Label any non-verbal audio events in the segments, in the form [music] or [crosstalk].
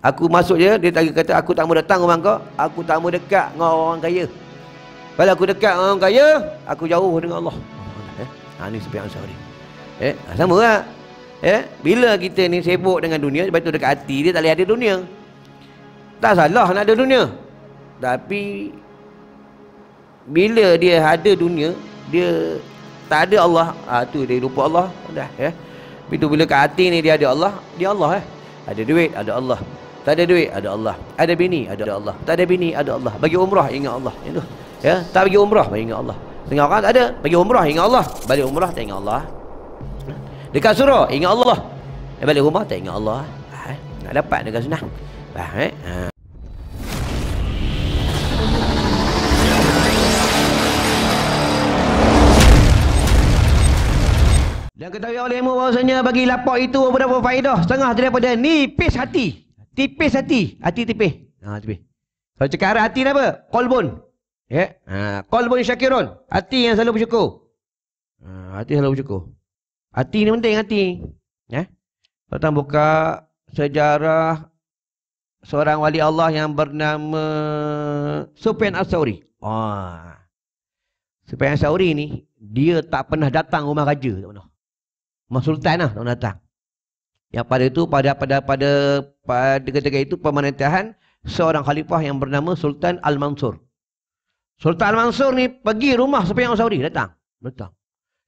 Aku masuk je, dia tadi kata aku tak mau datang rumah kau, aku tak mau dekat dengan orang kaya. Kalau aku dekat dengan orang kaya, aku jauh dengan Allah. Eh? Ha ni sebab sorry. Eh, ha, sama lah. Eh, bila kita ni sibuk dengan dunia, sebab tu dekat hati dia tak boleh ada dunia. Tak salah nak ada dunia. Tapi bila dia ada dunia, dia tak ada Allah. Ah ha, tu dia lupa Allah dah, eh. Bila bila kat hati ni dia ada Allah, dia Allah eh. Ada duit, ada Allah. Tak ada duit, ada Allah. Ada bini, ada Allah. Tak ada bini, ada Allah. Bagi umrah, ingat Allah. Itu. Ya, tak bagi umrah, ingat Allah. Dengan orang tak ada. Bagi umrah, ingat Allah. Balik umrah, tak ingat Allah. Dekat surah, ingat Allah. Eh, balik rumah, tak ingat Allah. Ah, nak dapat dekat sunnah. Faham eh? Ha. Dan ketahui oleh ilmu bahasanya bagi lapor itu berapa apa faedah. Setengah daripada nipis hati. Tipis hati. Hati tipis. Ha, tipis. Kalau so, cakap hati ni apa? Kolbun. Ya. Yeah. Ha, kolbun syakirun. Hati yang selalu bersyukur. Ha, hati selalu bersyukur. Hati ni penting, hati. Ya. Yeah. Tuan-tuan buka sejarah seorang wali Allah yang bernama Sufyan As-Sauri. Oh. Sufyan As-Sauri ni, dia tak pernah datang rumah raja. Rumah sultan lah tak pernah datang. Yang pada itu pada pada pada pada ketika itu pemerintahan seorang khalifah yang bernama Sultan Al Mansur. Sultan Al Mansur ni pergi rumah Sepiang Sauri datang. Datang.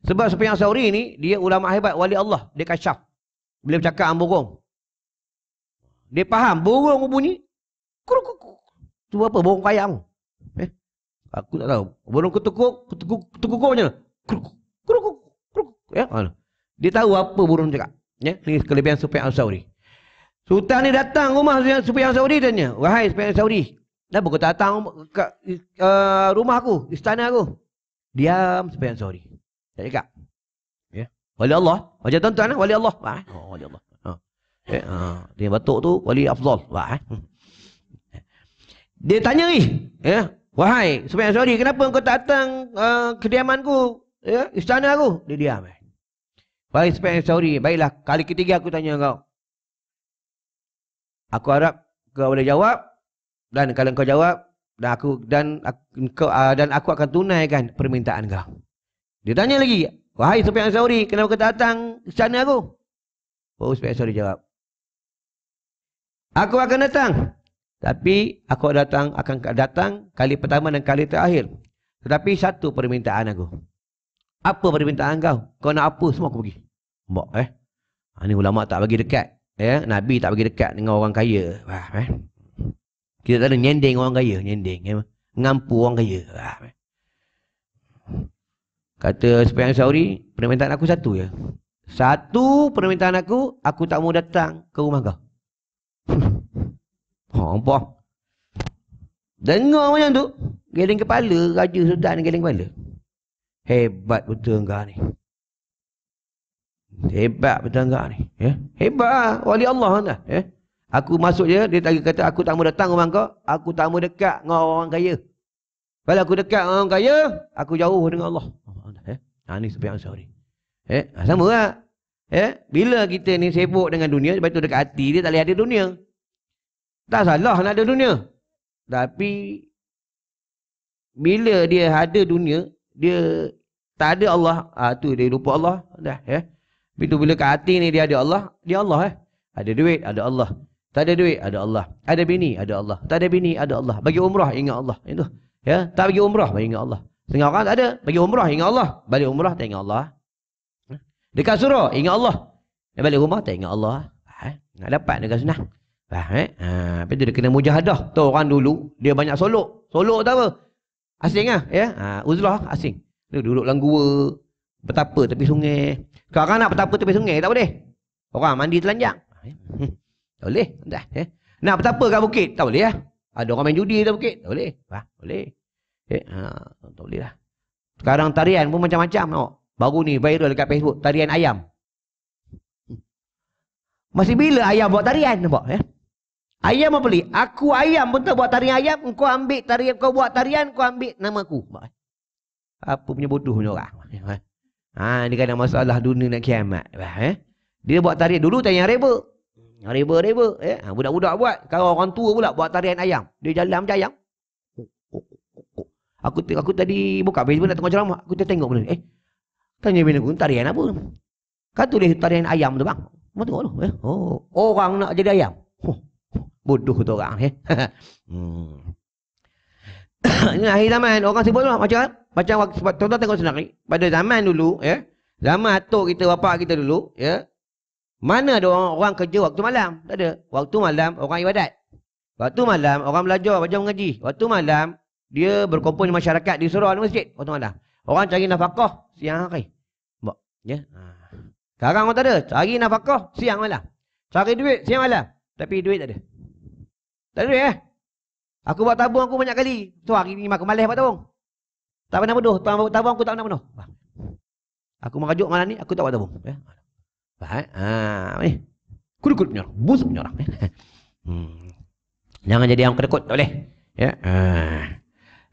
Sebab Sepiang Sauri ini dia ulama hebat wali Allah, dia kasyaf. Boleh cakap dengan burung. Dia faham burung bunyi kuruk kuruk. Tu apa burung kaya Eh. Aku tak tahu. Burung ketukuk, ketukuk, ketukuk macam mana? Kuruk kuruk kuruk. Ya, Dia tahu apa burung cakap. Ya, ini kelebihan Sufyan Al-Sauri. Sultan ni datang rumah Sufyan Al-Sauri tanya, "Wahai Sufyan Al-Sauri, kenapa kau datang ke uh, rumah aku, istana aku?" Diam Sufyan Al-Sauri. Tak cakap. Ya. Wali Allah, macam tuan-tuan nah? wali Allah. Wah, ah, eh. oh, wali Allah. Ha. Eh, ha. dia batuk tu wali afdal. Wah. Eh. Hmm. Dia tanya ni, ya, "Wahai supaya al kenapa kau tak datang uh, kediamanku, ya, istana aku?" Dia diam. Eh. Baik sebab yang sorry. Baiklah, kali ketiga aku tanya kau. Aku harap kau boleh jawab dan kalau kau jawab dan aku dan aku, ah, dan aku akan tunaikan permintaan kau. Dia tanya lagi, "Wahai Sufyan Sauri, kenapa kau datang ke sana aku?" Oh, Sufyan Sauri jawab. "Aku akan datang, tapi aku datang akan datang kali pertama dan kali terakhir. Tetapi satu permintaan aku." Apa permintaan kau? Kau nak apa semua aku bagi. Mak eh. Ha, ni ulama tak bagi dekat. Ya, eh? Nabi tak bagi dekat dengan orang kaya. Wah, eh. Kita tak ada nyending orang kaya, nyending. Eh? Ngampu orang kaya. Wah, eh. Kata Sepian Sauri, permintaan aku satu ya. Satu permintaan aku, aku tak mau datang ke rumah kau. [laughs] Ha, apa? Dengar macam tu. Geling kepala, raja sultan geling kepala. Hebat betul enggak ni. Hebat betul enggak ni. Ya? Hebat lah. Wali Allah kan dah. Ya? Aku masuk je, dia tadi kata, aku tak mau datang rumah kau. Aku tak mau dekat dengan orang-orang kaya. Kalau aku dekat dengan orang kaya, aku jauh dengan Allah. Ya? Ha, ni sebab yang sorry. Eh, ya? Ha, sama lah. Ya? Bila kita ni sibuk dengan dunia, sebab tu dekat hati dia tak boleh ada dunia. Tak salah nak ada dunia. Tapi, bila dia ada dunia, dia tak ada Allah ah ha, tu dia lupa Allah dah ya bila bila kat hati ni dia ada Allah dia Allah eh ada duit ada Allah tak ada duit ada Allah ada bini ada Allah tak ada bini ada Allah bagi umrah ingat Allah itu ya tak bagi umrah bagi ingat Allah setengah orang tak ada bagi umrah ingat Allah balik umrah tak ingat Allah ya. dekat surah ingat Allah dan balik rumah tak ingat Allah ha, nak dapat dekat sunnah faham eh ha, dia kena mujahadah tahu orang dulu dia banyak solok solok tak apa Asing lah ya. Ha, uzlah asing. Dia duduk dalam gua, betapa tepi sungai. Sekarang nak betapa tepi sungai tak boleh. Orang mandi telanjang. Ha, ya. Hmm. Tak boleh. Dah, ya. Nak betapa kat bukit? Tak boleh Ya. Ada orang main judi kat bukit? Tak boleh. Ha, boleh. Eh, ha, tak boleh lah. Sekarang tarian pun macam-macam. Tengok. Baru ni viral dekat Facebook. Tarian ayam. Hmm. Masih bila ayam buat tarian? Nampak? Ya? Ayam apa beli? Aku ayam pun tak buat tarian ayam. Kau ambil tarian, kau buat tarian, kau ambil nama aku. Apa punya bodoh punya orang. Ha, ini kadang masalah dunia nak kiamat. Eh? Dia buat tarian dulu tanya reba. Reba, reba. Eh? Ha, budak-budak buat. Kalau orang tua pula buat tarian ayam. Dia jalan macam ayam. Aku aku tadi buka Facebook nak tengok ceramah. Aku tengok benda Eh, tanya bini aku, tarian apa? Kan tulis tarian ayam tu bang. Mau tengok tu. Eh? Oh, orang nak jadi ayam. Huh bodoh tu orang ya. [laughs] hmm. [coughs] ini akhir zaman orang sebut lah macam macam waktu tuan-tuan tengok sendiri pada zaman dulu ya zaman atuk kita bapa kita dulu ya mana ada orang, orang kerja waktu malam tak ada waktu malam orang ibadat waktu malam orang belajar belajar mengaji waktu malam dia berkumpul di masyarakat di surau di masjid waktu malam orang cari nafkah siang hari Bak, ya ha. sekarang orang tak ada cari nafkah siang malam cari duit siang malam tapi duit tak ada tak duit eh? Aku buat tabung aku banyak kali. Tu hari ni aku malas buat tabung. Tak pernah bodoh. Tuan buat tabung aku tak pernah bodoh. Aku merajuk malam ni, aku tak buat tabung. Ya? Baik. Ha, ni. Kudukut punya bus Busuk punya orang. Ya? [laughs] Hmm. Jangan jadi yang kedekut. Tak boleh. Ya? Ha.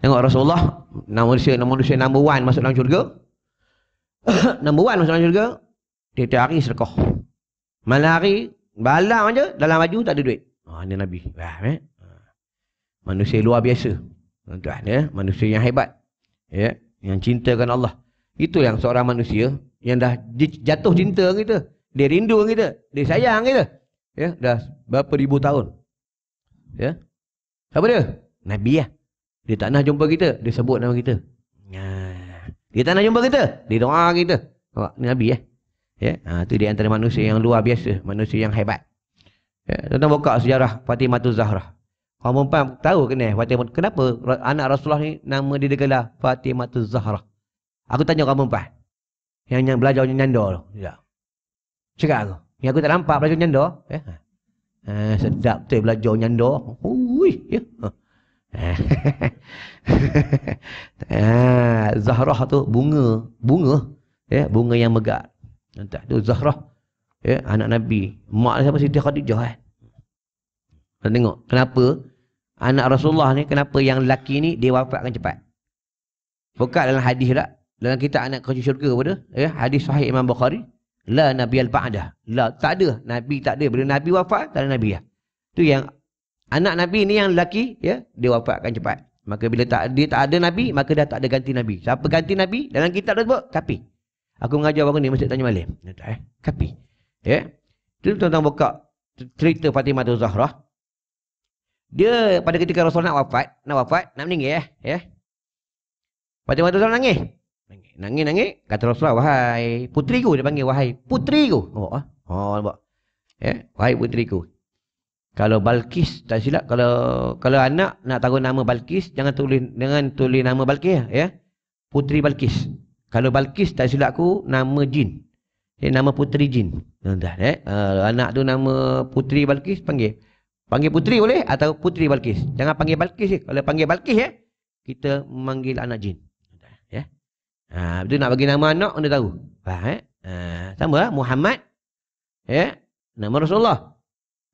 Tengok Rasulullah. Nama manusia, nama manusia number one masuk dalam syurga. [coughs] number one masuk dalam syurga. Tiap-tiap hari serkoh. Malam hari, balang aja dalam baju tak ada duit. Ha, ni Nabi. Faham eh? Ah. Manusia luar biasa. Tuan-tuan ya? Manusia yang hebat. Ya? Yang cintakan Allah. Itu yang seorang manusia yang dah jatuh cinta kita. Dia rindu kita. Dia sayang kita. Ya? Dah berapa ribu tahun. Ya? Siapa dia? Nabi lah. Ya? Dia tak nak jumpa kita. Dia sebut nama kita. Ya. Dia tak nak jumpa kita. Dia doa kita. Nabi ya. Ya, ha, tu dia antara manusia yang luar biasa, manusia yang hebat. Ya, tuan, tuan buka sejarah Fatimah tu Zahra. Kau mumpam tahu kena Fatimah kenapa anak Rasulullah ni nama dia digelar Fatimah tu Zahra. Aku tanya kau mumpam. Yang yang belajar nyanda tu. Ya. Cakap aku. Yang aku tak nampak belajar nyanda, ya. Eh, ha, sedap tu belajar nyanda. Ui, ya. Ha. [laughs] Ha, Zahrah tu bunga, bunga, ya, bunga yang megah. Entah tu Zahrah ya, anak Nabi. Mak dia siapa? Siti Khadijah eh. Kita tengok kenapa anak Rasulullah ni kenapa yang lelaki ni dia wafatkan cepat. Bukan dalam hadis dah. Dalam kitab anak kerja syurga apa dia? Ya, hadis sahih Imam Bukhari. La Nabi Al-Ba'dah. La, tak ada. Nabi tak ada. Bila Nabi wafat, tak ada Nabi lah. Itu yang anak Nabi ni yang lelaki, ya, dia wafatkan cepat. Maka bila tak dia tak ada Nabi, maka dah tak ada ganti Nabi. Siapa ganti Nabi? Dalam kitab dah sebut, kapi. Aku mengajar baru ni, mesti tanya malam. Ya, eh, Kapi. Ya. Yeah. tuan-tuan buka cerita Fatimah tu Zahra. Dia pada ketika Rasul nak wafat, nak wafat, nak meninggal ya, ya. Fatimah tu Zahra nangis. Nangis, nangis, kata Rasul, "Wahai puteriku," dia panggil, "Wahai puteriku." Oh, oh, oh nampak. Ya, "Wahai puteriku." Kalau Balkis tak silap kalau kalau anak nak taruh nama Balkis jangan tulis dengan tulis nama Balkis ya. Yeah. Puteri Balkis. Kalau Balkis tak silap aku nama jin. Dia nama puteri jin. tuan eh? Uh, anak tu nama puteri Balkis, panggil. Panggil puteri boleh? Atau puteri Balkis? Jangan panggil Balkis Eh? Kalau panggil Balkis, eh? kita memanggil anak jin. Ya? Ha, uh, nak bagi nama anak, anda tahu. Faham, eh? Ha, sama, eh? Muhammad. Ya? Nama Rasulullah.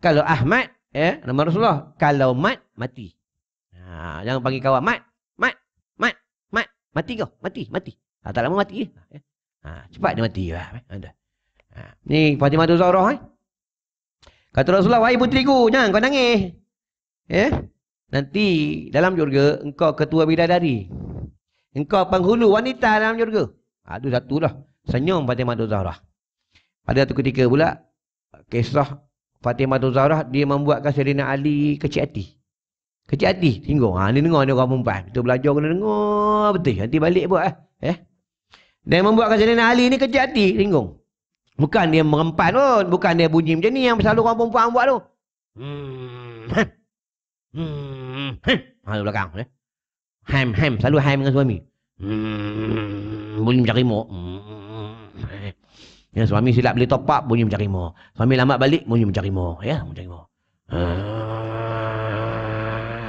Kalau Ahmad, ya? Nama Rasulullah. Kalau Mat, mati. Ha, jangan panggil kawan Mat. Mat, Mat, Mat. Mati kau, mati, mati. Ha, tak lama mati. Ya? Ha, cepat dia mati lah. Eh. Ha, ni Fatimah tu Zahra eh. Kata Rasulullah, wahai puteri ku, jangan kau nangis. Eh? Nanti dalam jurga, engkau ketua bidadari. Engkau penghulu wanita dalam jurga. Ha, satu lah. Senyum Fatimah tu Zahra. Pada satu ketika pula, kisah Fatimah tu Zahra, dia membuatkan Serina Ali kecil hati. Kecil hati, tinggung. Ha, ni dengar ni orang perempuan. Kita belajar kena dengar, betul. Nanti balik buat eh? Ya? Dan membuatkan Zainal Ali ni kecil hati ringgung. Bukan dia merempat pun. Bukan dia bunyi macam ni yang selalu orang perempuan buat tu. Hmm. Hmm. Hmm. Hmm. hmm. belakang. Eh. Ham, Selalu ham dengan suami. Hmm. Bunyi macam rimu. Hmm, hmm, hmm. Ya, suami silap beli top up, bunyi macam rimu. Suami lambat balik, bunyi macam rimu. Ya, macam rimu. Hmm.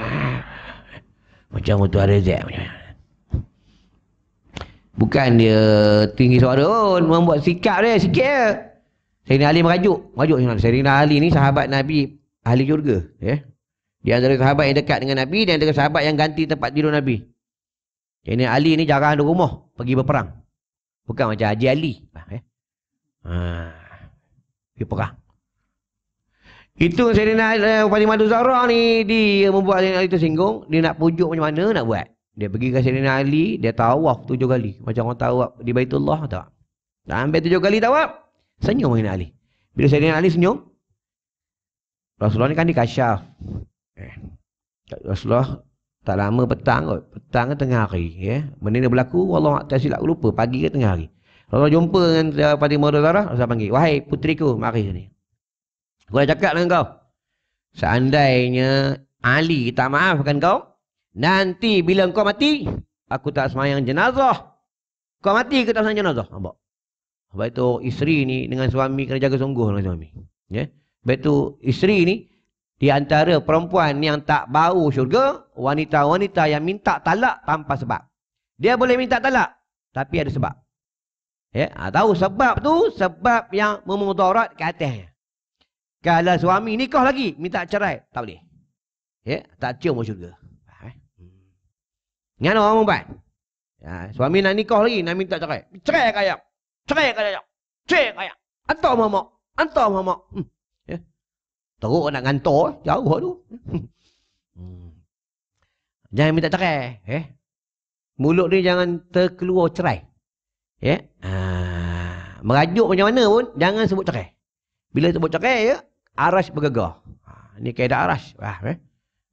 Ah. Macam untuk rezek. Macam Bukan dia tinggi suara pun. Oh, membuat sikap dia sikit je. Sayyidina Ali merajuk. Merajuk. Sayyidina Ali ni sahabat Nabi ahli syurga. Yeah. Dia antara sahabat yang dekat dengan Nabi. Dia antara sahabat yang ganti tempat tidur Nabi. Ini Ali ni jarang ada rumah. Pergi berperang. Bukan macam Haji Ali. Yeah. Ya. Ha. Pergi perang. Itu Sayyidina Ali. Eh, Fatimah Zahra ni. Dia membuat Ali Ali singgung, Dia nak pujuk macam mana nak buat. Dia pergi ke Sayyidina Ali, dia tawaf tujuh kali. Macam orang tawaf di Baitullah tak? Dah ambil tujuh kali tawaf, senyum Sayyidina Ali. Bila Sayyidina Ali senyum, Rasulullah ni kan dikasyaf. Eh, Rasulullah tak lama petang kot. Petang ke tengah hari. Ya? Benda ni berlaku, Allah tak silap lupa. Pagi ke tengah hari. Rasulullah jumpa dengan Fatimah Zahra, Rasulullah panggil. Wahai puteriku, mari sini. Aku dah cakap dengan kau. Seandainya Ali tak maafkan kau, Nanti bila kau mati, aku tak semayang jenazah. Kau mati ke tak semayang jenazah? Nampak? Ah, sebab itu isteri ni dengan suami kena jaga sungguh dengan suami. Ya? Sebab itu isteri ni di antara perempuan yang tak bau syurga, wanita-wanita yang minta talak tanpa sebab. Dia boleh minta talak, tapi ada sebab. Ya? Ha, tahu sebab tu, sebab yang memudarat ke atasnya. Kalau suami nikah lagi, minta cerai, tak boleh. Ya? Tak cium syurga. Dengan orang perempuan. Ya, suami nak nikah lagi, nak minta cerai. Cerai kaya, Cerai kaya, Cerai kaya, ayam. Hantar mamak. Hantar mamak. Hmm. Ya. Teruk nak ngantor, jauh tu. Hmm. Jangan minta cerai. Eh. Mulut ni jangan terkeluar cerai. Ya. Ah. Merajuk macam mana pun, jangan sebut cerai. Bila sebut cerai, ya, aras bergegar. Ini ha, kaedah aras. Wah, eh.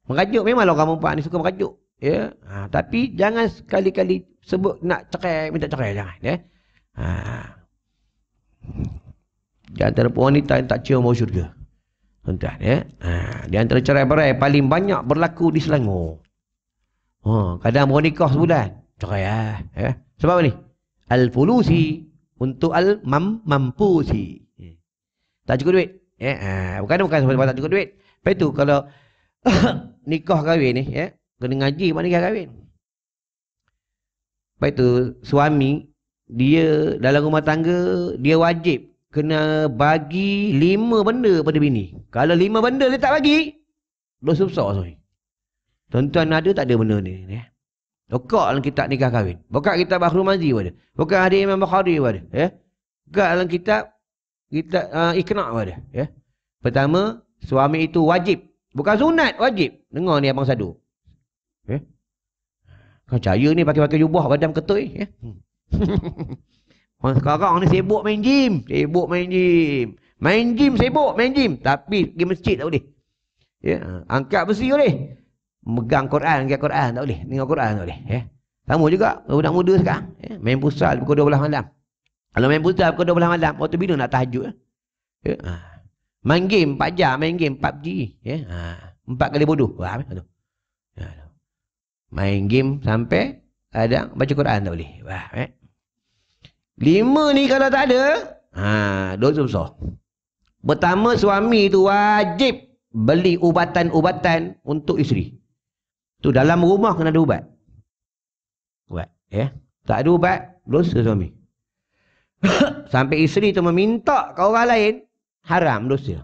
Merajuk memang lah orang perempuan ni suka merajuk ya ha, tapi jangan sekali-kali sebut nak cerai minta cerai jangan ya ha di antara wanita yang tak cium bau syurga tuan ya ha di antara cerai-berai paling banyak berlaku di Selangor ha kadang baru nikah sebulan cerai ya, ya. sebab ni al fulusi untuk al mam si ya. tak cukup duit ya ha. bukan bukan sebab tak cukup duit lepas tu kalau [coughs] nikah kahwin ni ya kena ngaji mana dia kahwin. Baik tu suami dia dalam rumah tangga dia wajib kena bagi lima benda pada bini. Kalau lima benda dia tak bagi, dosa besar suami. Tuan-tuan ada tak ada benda ni ya. Tokak dalam kitab nikah kahwin. Bukan kitab Bahru Mazi pada. Bukan hadir Imam Bukhari pada ya. Bukan dalam kitab kita uh, ah, ikna pada ya. Pertama, suami itu wajib. Bukan sunat, wajib. Dengar ni abang sadu. Eh? Kau cahaya ni pakai-pakai jubah badan ketui. eh? Hmm. [laughs] Orang sekarang ni sibuk main gym. Sibuk main gym. Main gym sibuk, main gym. Tapi pergi masjid tak boleh. Ya? Angkat besi boleh. Megang Quran, angkat Quran tak boleh. Tengok Quran tak boleh. Ya? Sama juga, budak muda sekarang. Ya? Main pusat pukul 12 malam. Kalau main pusat pukul 12 malam, waktu bila nak tahajud? Eh? Ya? Ya? Main game 4 jam, main game 4G. Ya? 4 kali bodoh. Wah, tu main game sampai ada baca Quran tak boleh. Wah, eh. Lima ni kalau tak ada, ha, dosa besar. Pertama suami tu wajib beli ubatan-ubatan untuk isteri. Tu dalam rumah kena ada ubat. Ubat, ya. Eh. Tak ada ubat, dosa suami. [coughs] sampai isteri tu meminta ke orang lain, haram dosa. Ya.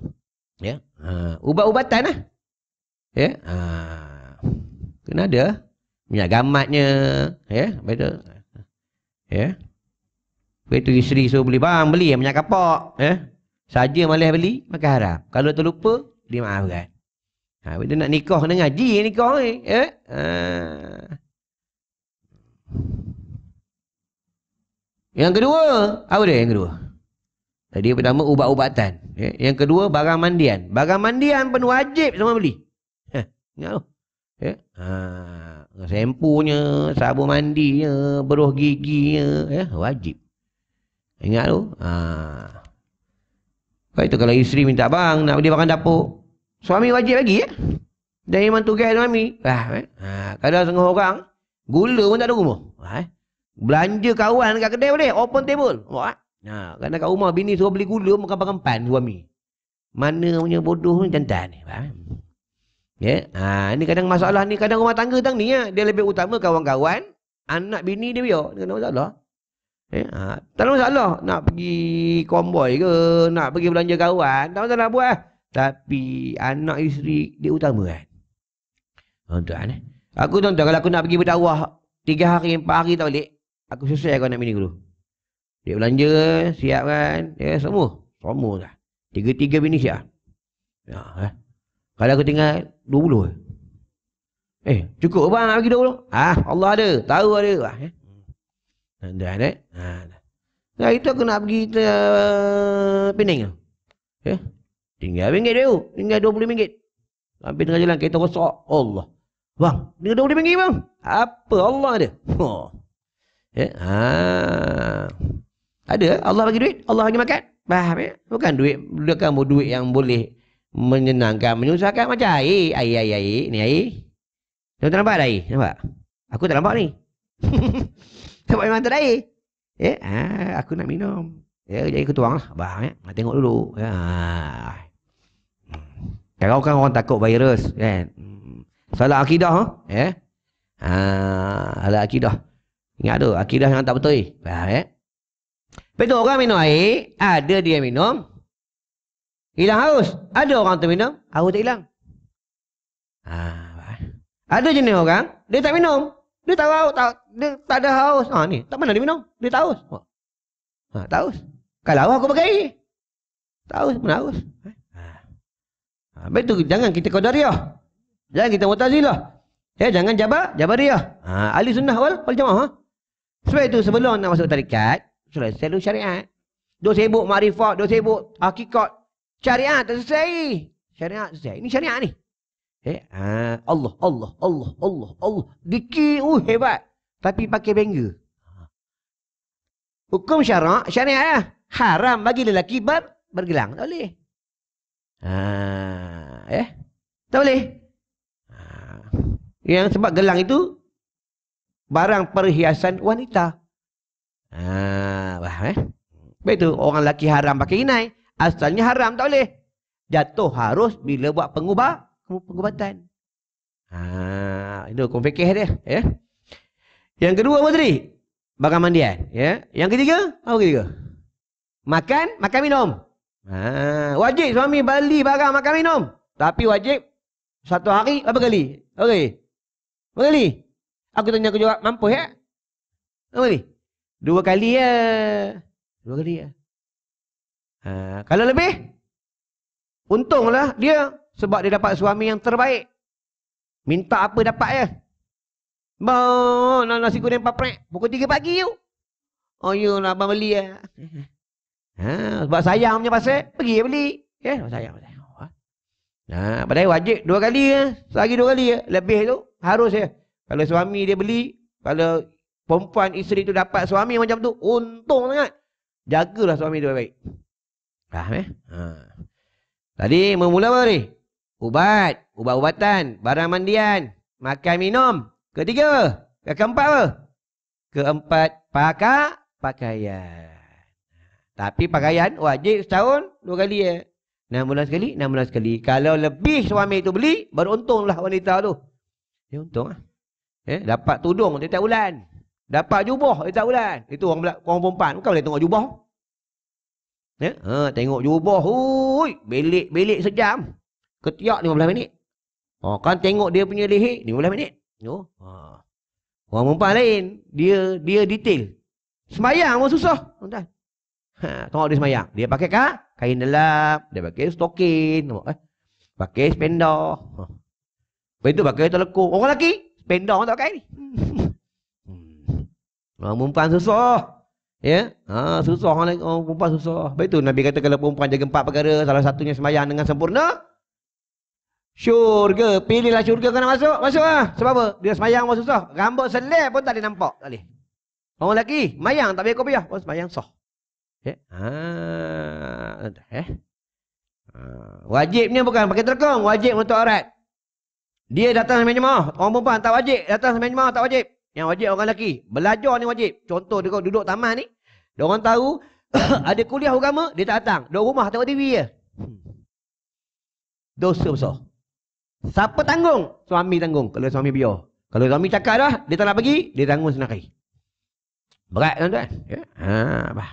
Yeah. Ha, ubat-ubatan lah. Ya. Yeah. Ha, kena ada minyak gamatnya ya yeah, betul ya yeah. betul isteri suruh beli bang beli yang minyak kapok ya yeah. saja malah beli maka haram kalau terlupa dia maafkan ha bila nak nikah nak ngaji nikah ni ya yeah. ha. yang kedua apa dia yang kedua tadi pertama ubat-ubatan yeah. yang kedua barang mandian barang mandian pun wajib semua beli ha ingat tu Eh? Ha, sempunya, sabun mandinya, beruh giginya, ya wajib. Ingat tu? Ha. Lepas itu kalau isteri minta bang, nak dia makan dapur. Suami wajib lagi, ya? Eh? Dan memang tugas suami. Ah, ha, kadang setengah orang, gula pun tak ada rumah. Ha, Belanja kawan kat kedai boleh, open table. Buat. Eh. Ha, kerana kat rumah bini suruh beli gula, makan pangan pan suami. Mana punya bodoh pun jantan ni. Ha? Ya, ha, ni kadang masalah ni kadang rumah tangga tang ni ya. Dia lebih utama kawan-kawan, anak bini dia biar. Dia kena masalah. Ya, eh, ha, tak ada masalah nak pergi konvoi ke, nak pergi belanja kawan, tak masalah buat eh. Tapi anak isteri dia utama kan. Tuan-tuan eh. Aku tuan-tuan kalau aku nak pergi berdakwah 3 hari 4 hari tak balik, aku susah aku nak bini dulu. Dia belanja, siap kan? Ya, yeah, semua. Semua dah. Tiga-tiga bini siap. Ya, eh. Kalau aku tinggal, 20. Eh, cukup apa nak bagi 20? Ah, Allah ada, tahu ada. Ah, eh. Dan dah ah, ni. Ha. itu aku nak pergi ke uh, eh, Pening. Eh. Tinggal ringgit dia. Tinggal 20 ringgit. Hampir tengah jalan kereta rosak. Allah. Bang, tinggal 20 ringgit bang. Apa Allah ada? Oh. Eh, ha. Ada Allah bagi duit, Allah bagi makan. Faham ya? Bukan duit, bukan duit yang boleh menyenangkan menyusahkan macam air air air air ni air tuan-tuan nampak tak air nampak aku tak nampak ni [laughs] nampak memang tak ada air eh ha, aku nak minum ya eh, jadi aku tuang lah bang eh. Ya. nak tengok dulu ya hmm. kalau kan orang takut virus kan hmm. salah akidah huh? eh ha, ah, salah akidah ingat tu akidah yang tak betul eh? Faham, eh betul orang minum air ada dia minum Hilang haus. Ada orang tu minum, haus tak hilang. Ha, ada jenis orang, dia tak minum. Dia tak haus, tak, dia tak ada haus. Ha, ni, tak mana dia minum. Dia tak haus. Ha, ha tak haus. Kalau haus, aku pakai air. Tak haus, mana haus. Ha, ha baik tu, jangan kita kodariah. Jangan kita mutazilah. Eh, jangan jabat, jabat dia. Ha, ahli sunnah wal, wal jamaah. Ha? Sebab itu, sebelum nak masuk tarikat, selesai dulu syariat. Dua sibuk makrifat, dua sibuk hakikat, syariat sesuai syariat sesuai ini syariat ni eh ha, Allah Allah Allah Allah Allah diki uh hebat tapi pakai bengga ha. hukum syarak syariat lah. Ya? haram bagi lelaki ber, bergelang tak boleh ha, eh tak boleh ha. yang sebab gelang itu barang perhiasan wanita. Ah, ha, wah eh. Baik tu orang lelaki haram pakai inai. Asalnya haram tak boleh. Jatuh harus bila buat pengubah, pengubatan. Ha, itu hukum fikih dia, ya. Yang kedua apa tadi? mandian, ya. Yang ketiga, apa ketiga? Makan, makan minum. Ha, wajib suami beli barang makan minum. Tapi wajib satu hari berapa kali? Okey. Berapa kali? Aku tanya aku jawab, mampu ya? Berapa kali? Dua kali ya. Dua kali ya. Ha, kalau lebih, untunglah dia sebab dia dapat suami yang terbaik. Minta apa dapat ya? Bah, nak nasi goreng paprik. Pukul tiga pagi tu. Oh, you nak abang beli ya? [laughs] Ha, sebab sayang punya pasal, pergi ya beli. Ya, okay, sayang. Ha, nah, ha, padahal wajib dua kali ya. Sehari dua kali ya. Lebih tu, harus ya. Kalau suami dia beli, kalau perempuan isteri tu dapat suami macam tu, untung sangat. Jagalah suami tu baik-baik. Faham eh? Ha. Tadi memula apa tadi? Ubat. Ubat-ubatan. Barang mandian. Makan minum. Ketiga apa? Keempat apa? Keempat pakar pakaian. Tapi pakaian wajib setahun dua kali ya. Eh? Enam bulan sekali, enam bulan sekali. Kalau lebih suami itu beli, lah wanita tu. Ya untung lah. Eh, dapat tudung tidak tak bulan. Dapat jubah tidak tak bulan. Itu orang, orang perempuan. Bukan boleh tengok jubah. Ya? Ha, tengok jubah. Hui, belik-belik sejam. Ketiak 15 minit. Ha, kan tengok dia punya leher 15 minit. Yo. Oh, ha. Orang perempuan lain, dia dia detail. Semayang pun susah. Tuan-tuan. Ha, tengok dia semayang. Dia pakai ka? kain dalam. Dia pakai stokin. Nampak, eh? Pakai spender. Ha. Lepas itu pakai telekuk. Orang lelaki, spender orang tak pakai ni. [laughs] Hmm. Orang perempuan susah. Ya, ha, susah orang oh, perempuan susah. Baik tu Nabi kata kalau perempuan jaga empat perkara, salah satunya semayang dengan sempurna. Syurga, pilihlah syurga kena masuk, masuk lah. Sebab apa? Dia semayang pun susah. Rambut selek pun tak ada nampak. Tak boleh. Orang lelaki, mayang tak payah kau payah. Oh, sembahyang sah. Okay. Ya? Ha, eh. Ha, ni bukan pakai terkong, wajib untuk orang. Dia datang sembahyang jemaah. Orang perempuan tak wajib, datang sembahyang jemaah tak wajib. Yang wajib orang lelaki. Belajar ni wajib. Contoh dia duduk taman ni. Dia orang tahu [coughs] ada kuliah agama, dia tak datang. Duduk rumah tengok TV je. Hmm. Dosa besar. Siapa tanggung? Suami tanggung. Kalau suami biar. Kalau suami cakap dah, dia tak nak pergi, dia tanggung senari. Berat kan tuan? Ya. Ha, apa?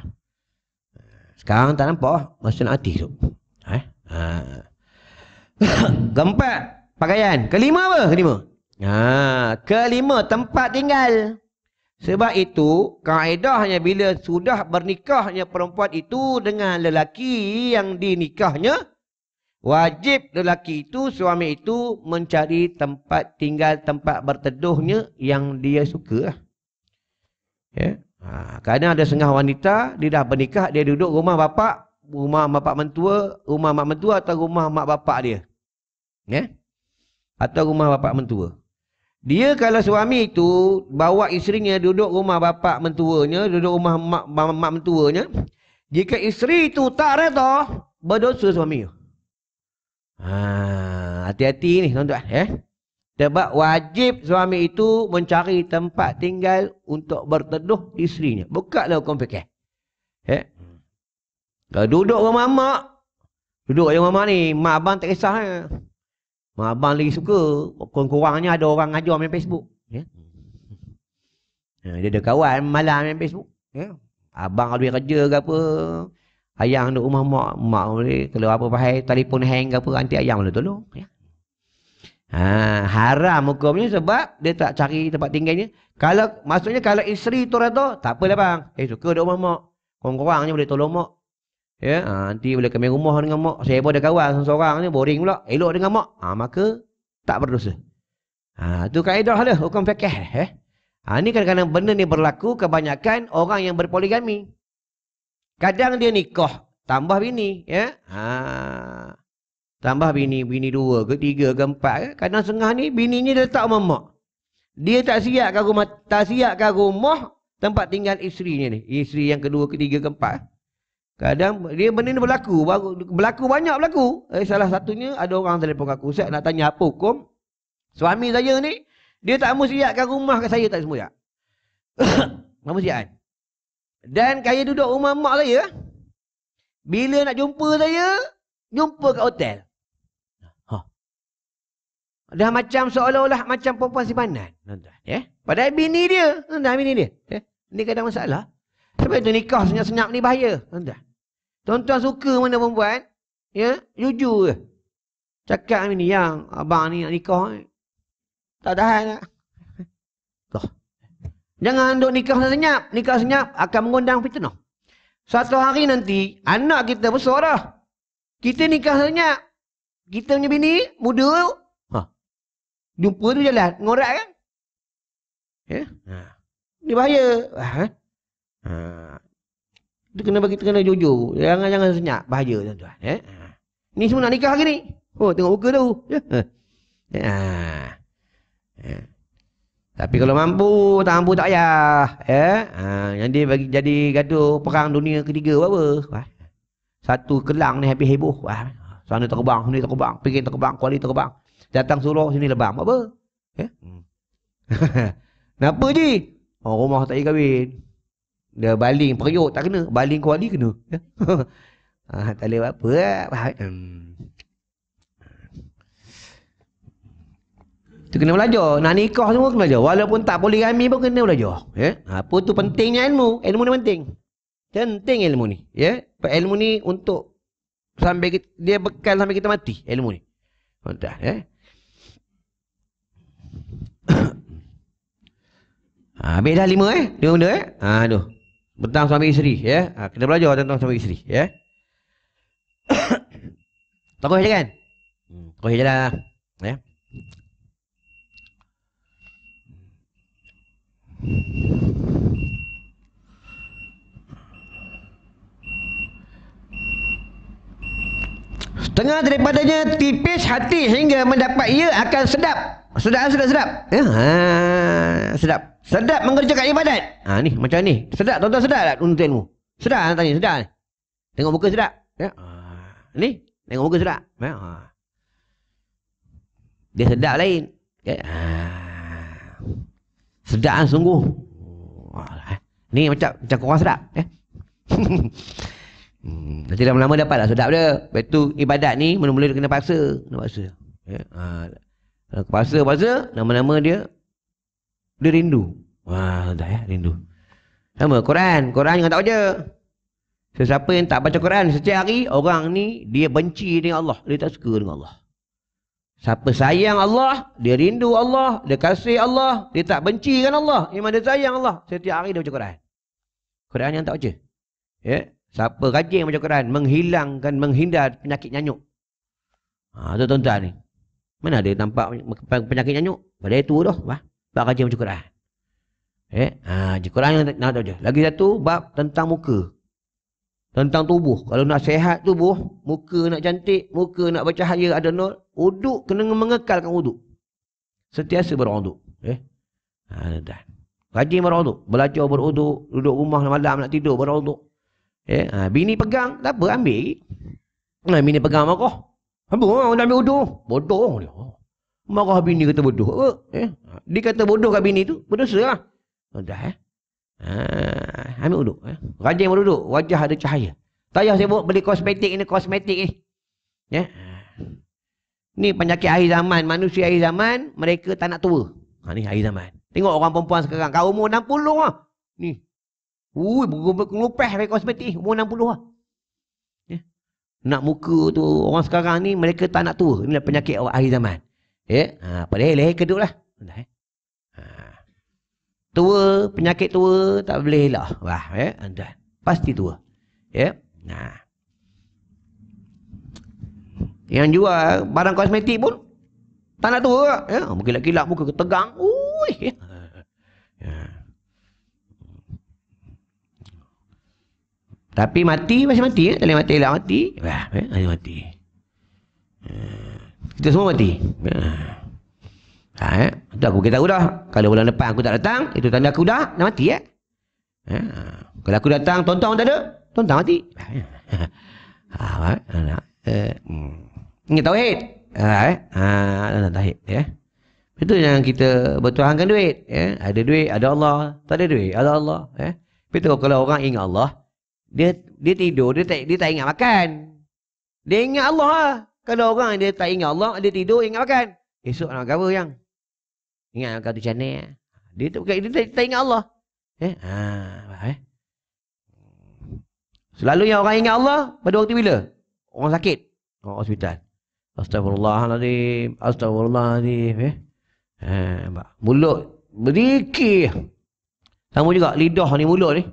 Sekarang tak nampak. Masa nak hati tu. Eh? Ha? Ha. [coughs] Keempat, pakaian. Kelima apa? Kelima. Ha, kelima tempat tinggal. Sebab itu kaedahnya bila sudah bernikahnya perempuan itu dengan lelaki yang dinikahnya wajib lelaki itu suami itu mencari tempat tinggal tempat berteduhnya yang dia suka. Ya. Ha, kadang ada setengah wanita dia dah bernikah dia duduk rumah bapak, rumah bapak mentua, rumah mak mentua atau rumah mak bapak dia. Ya. Atau rumah bapak mentua. Dia kalau suami itu bawa isterinya duduk rumah bapa mentuanya, duduk rumah mak, mak, mak mentuanya, jika isteri itu tak reda, berdosa suami. Ha, hati-hati ha, ni tuan-tuan. Eh? Sebab wajib suami itu mencari tempat tinggal untuk berteduh isterinya. Bukalah hukum fikir. Eh? Ya. Kalau duduk rumah mak, duduk rumah mak ni, mak abang tak kisah. Eh? Mak abang lagi suka kurang-kurangnya ada orang ajar main Facebook. Ya. Yeah. Ha, dia ada kawan malam main Facebook. Ya. Yeah. Abang ada kerja ke apa. Ayang duduk rumah mak. Mak boleh kalau apa pahai telefon hang ke apa. Nanti ayang boleh tolong. Ya. Yeah. Ha, haram hukumnya sebab dia tak cari tempat tinggalnya. Kalau Maksudnya kalau isteri tu rata, tak apalah bang. Eh suka duduk rumah mak. Kurang-kurangnya boleh tolong mak. Ya, ha, nanti bila kami rumah dengan mak, saya pun ada kawan seorang-seorang ni, boring pula. Elok dengan mak. Ha, maka, tak berdosa. Ha, tu kaedah lah dia, hukum fiqah. Eh? Ya. Ha, ni kadang-kadang benda ni berlaku kebanyakan orang yang berpoligami. Kadang dia nikah, tambah bini. Ya? Ha, tambah bini, bini dua ke tiga ke empat ke. Kadang setengah ni, bininya dia letak rumah mak. Dia tak siapkan rumah, tak siapkan rumah tempat tinggal isterinya ni. Isteri yang kedua, ke ketiga, keempat. Eh? Kadang dia benda ni berlaku, berlaku banyak berlaku. Eh, salah satunya ada orang telefon aku, Ustaz nak tanya apa hukum suami saya ni dia tak mau siapkan rumah ke saya tak semua siap. [coughs] tak mau siapkan. Dan kaya duduk rumah mak saya bila nak jumpa saya, jumpa kat hotel. Ha. Dah macam seolah-olah macam perempuan simpanan. Tuan-tuan, ya. Padahal bini dia, tuan-tuan bini dia. Ya. Ni kadang masalah. Sebab tu nikah senyap-senyap ni bahaya, tuan-tuan. Tuan-tuan suka mana perempuan? Ya, jujur je. Cakap ni yang abang ni nak nikah ni. Eh. Tak tahan nak? Tuh. Jangan duk nikah senyap. Nikah senyap akan mengundang fitnah. Satu hari nanti, anak kita besar dah. Kita nikah senyap. Kita punya bini, muda. Ha. Jumpa tu jalan. Ngorak kan? Ya? Yeah? Ha. Dia bahaya. Ha? Ha. Dia kena bagi kena jujur. Jangan jangan senyap bahaya tuan-tuan. Eh? Ni semua nak nikah ke ni? Oh tengok muka tu. Oh. Ya. ya. Ha. Ya. Tapi kalau mampu, tak mampu tak payah. Ya. Ha. Yang dia bagi jadi gaduh perang dunia ketiga buat apa? Ha. Satu kelang ni happy heboh. Ha. Sana terbang, sini terbang, pinggir terbang, kuali terbang. Datang suruh sini lebang. Buat apa? Ya. Hmm. [laughs] Kenapa je? Oh, rumah tak kahwin. Dia baling periuk tak kena, baling kuali kena. Ha, [laughs] tak boleh buat apa lah. Hmm. Tu kena belajar. Nak nikah semua kena belajar. Walaupun tak boleh rami pun kena belajar. Ya? Yeah? Apa tu pentingnya ilmu? Ilmu ni penting. Penting ilmu ni. Ya? Ilmu ni untuk sampai kita, dia bekal sampai kita mati. Ilmu ni. Entah, oh, ya? Yeah? Ha, habis dah lima eh? Lima benda eh? Ha, aduh tentang suami isteri ya. Ha, kena belajar tentang suami isteri ya. [coughs] Takut je kan? Hmm, Takut je lah. Ya. Setengah daripadanya tipis hati hingga mendapat ia akan sedap. Sudah, sedap, sedap. Ya, ha, sedap. Sedap mengerjakan ibadat. Ha ni macam ni. Sedap tuan-tuan sedap tak untuk ilmu? Sedap nak tanya sedap Tengok muka sedap. Ya. Ha. Ni tengok muka sedap. Ya. Ha. Dia sedap lain. Ya. Ha. Sedap kan, sungguh. Eh. Ni macam macam kurang sedap. Ya. [laughs] hmm, nanti lama-lama dapat sedap dia. Lepas tu ibadat ni mula-mula dia kena paksa. Kena paksa. Ya. Ha. Kepaksa-paksa, nama-nama dia dia rindu. Wah, dah ya, rindu. Sama, Quran. Quran jangan tak baca. Sesiapa yang tak baca Quran, setiap hari orang ni dia benci dengan Allah. Dia tak suka dengan Allah. Siapa sayang Allah, dia rindu Allah, dia kasih Allah, dia tak benci dengan Allah. Iman dia sayang Allah. Setiap hari dia baca Quran. Quran yang tak baca. Ya? Siapa rajin baca Quran, menghilangkan, menghindar penyakit nyanyuk. Ha, tu tuan-tuan ni. Mana dia nampak penyakit nyanyuk? Pada itu dah. Bah bab kerja baca Quran. Eh, ha, je Quran yang nak tahu je. Lagi satu bab tentang muka. Tentang tubuh. Kalau nak sehat tubuh, muka nak cantik, muka nak baca bercahaya ada nol, wuduk kena mengekalkan wuduk. Sentiasa berwuduk, eh. Ha, dah. Rajin berwuduk, belajar berwuduk, duduk rumah malam nak tidur berwuduk. Eh, ha, bini pegang, tak apa ambil. Nah, ha, bini pegang makah. Apa nak ambil wuduk? Bodoh dia. Marah bini kata bodoh. Eh, dia kata bodoh kat bini tu, berdosa lah. Sudah. Oh, dah eh. Ha, ambil uduk. Eh? Rajin beruduk. Wajah ada cahaya. Tak saya sibuk beli kosmetik ini kosmetik ni. Ya. Yeah? Ni penyakit akhir zaman. Manusia akhir zaman, mereka tak nak tua. Ha, ni akhir zaman. Tengok orang perempuan sekarang. Kau umur 60 lah. Ni. Ui, berlupeh dari kosmetik ni. Umur 60 lah. Ya. Yeah? Nak muka tu. Orang sekarang ni, mereka tak nak tua. Inilah penyakit akhir zaman. Ya. Yeah? Ha, pada leher kedut lah. Dah eh tua penyakit tua tak boleh lah wah ya anda pasti tua ya nah yang jual barang kosmetik pun tak nak tua ya mungkin lagi lah muka tegang ui ya. ya. tapi mati masih mati ya tak mati lah mati wah ya mati ya. kita semua mati ya. Ha, eh? Itu aku beritahu dah. Kalau bulan depan aku tak datang, itu tanda aku dah nak mati. Eh? Ha, kalau aku datang, tonton tak ada. Tonton mati. Ha, ha, ha, ha, ha. Ini tauhid. Ha, eh? tauhid. Ha, ya. Eh? Itu yang kita bertuahankan duit. Eh? Ada duit, ada Allah. Tak ada duit, ada Allah. Tapi ya? Betul kalau orang ingat Allah, dia dia tidur, dia tak, dia tak ingat makan. Dia ingat Allah lah. Kalau orang dia tak ingat Allah, dia tidur, ingat makan. Esok nak kabar yang. Ingat kau tu jane. Eh? Dia tu bukan dia tak ingat Allah. Eh? Ha, eh. Selalu yang orang ingat Allah pada waktu bila? Orang sakit. Orang oh, hospital. Astagfirullahalazim. Astagfirullahalazim. Eh. Ha, eh, mulut berzikir. Sama juga lidah ni mulut ni.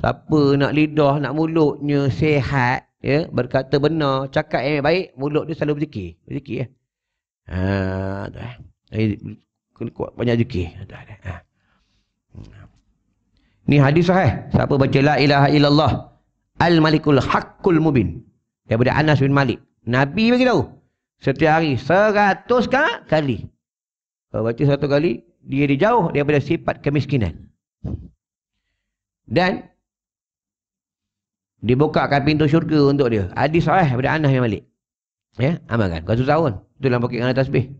Siapa nak lidah, nak mulutnya sehat, ya, berkata benar, cakap yang baik, mulut dia selalu berzikir. Berzikir ya. Ha, tu eh kuat banyak zikir ada ada ha. Hmm. ni hadis sahih siapa baca la ilaha illallah al malikul hakul mubin daripada Anas bin Malik nabi bagi tahu setiap hari seratus kali kalau baca satu kali dia dijauh daripada sifat kemiskinan dan dibukakan pintu syurga untuk dia hadis sahih daripada Anas bin Malik ya amalkan kau susah pun itu dalam pokok kena tasbih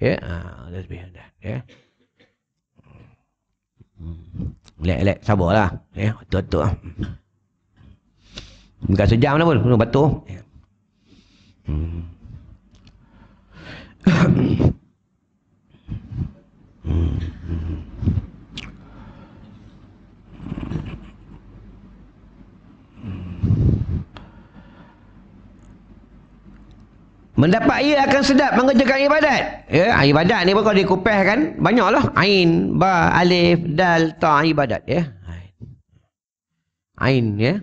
ya ha, tasbih dah ya. Hmm. Lek-lek sabarlah ya, betul-betul. Bukan sejam lah pun, penuh batu. Ya. Hmm. Hmm. Mendapat ia akan sedap mengerjakan ibadat. Ya, ibadat ni pun kalau dikupas kan, banyaklah. Ain, ba, alif, dal, ta, ibadat. Ya. Ain, ya.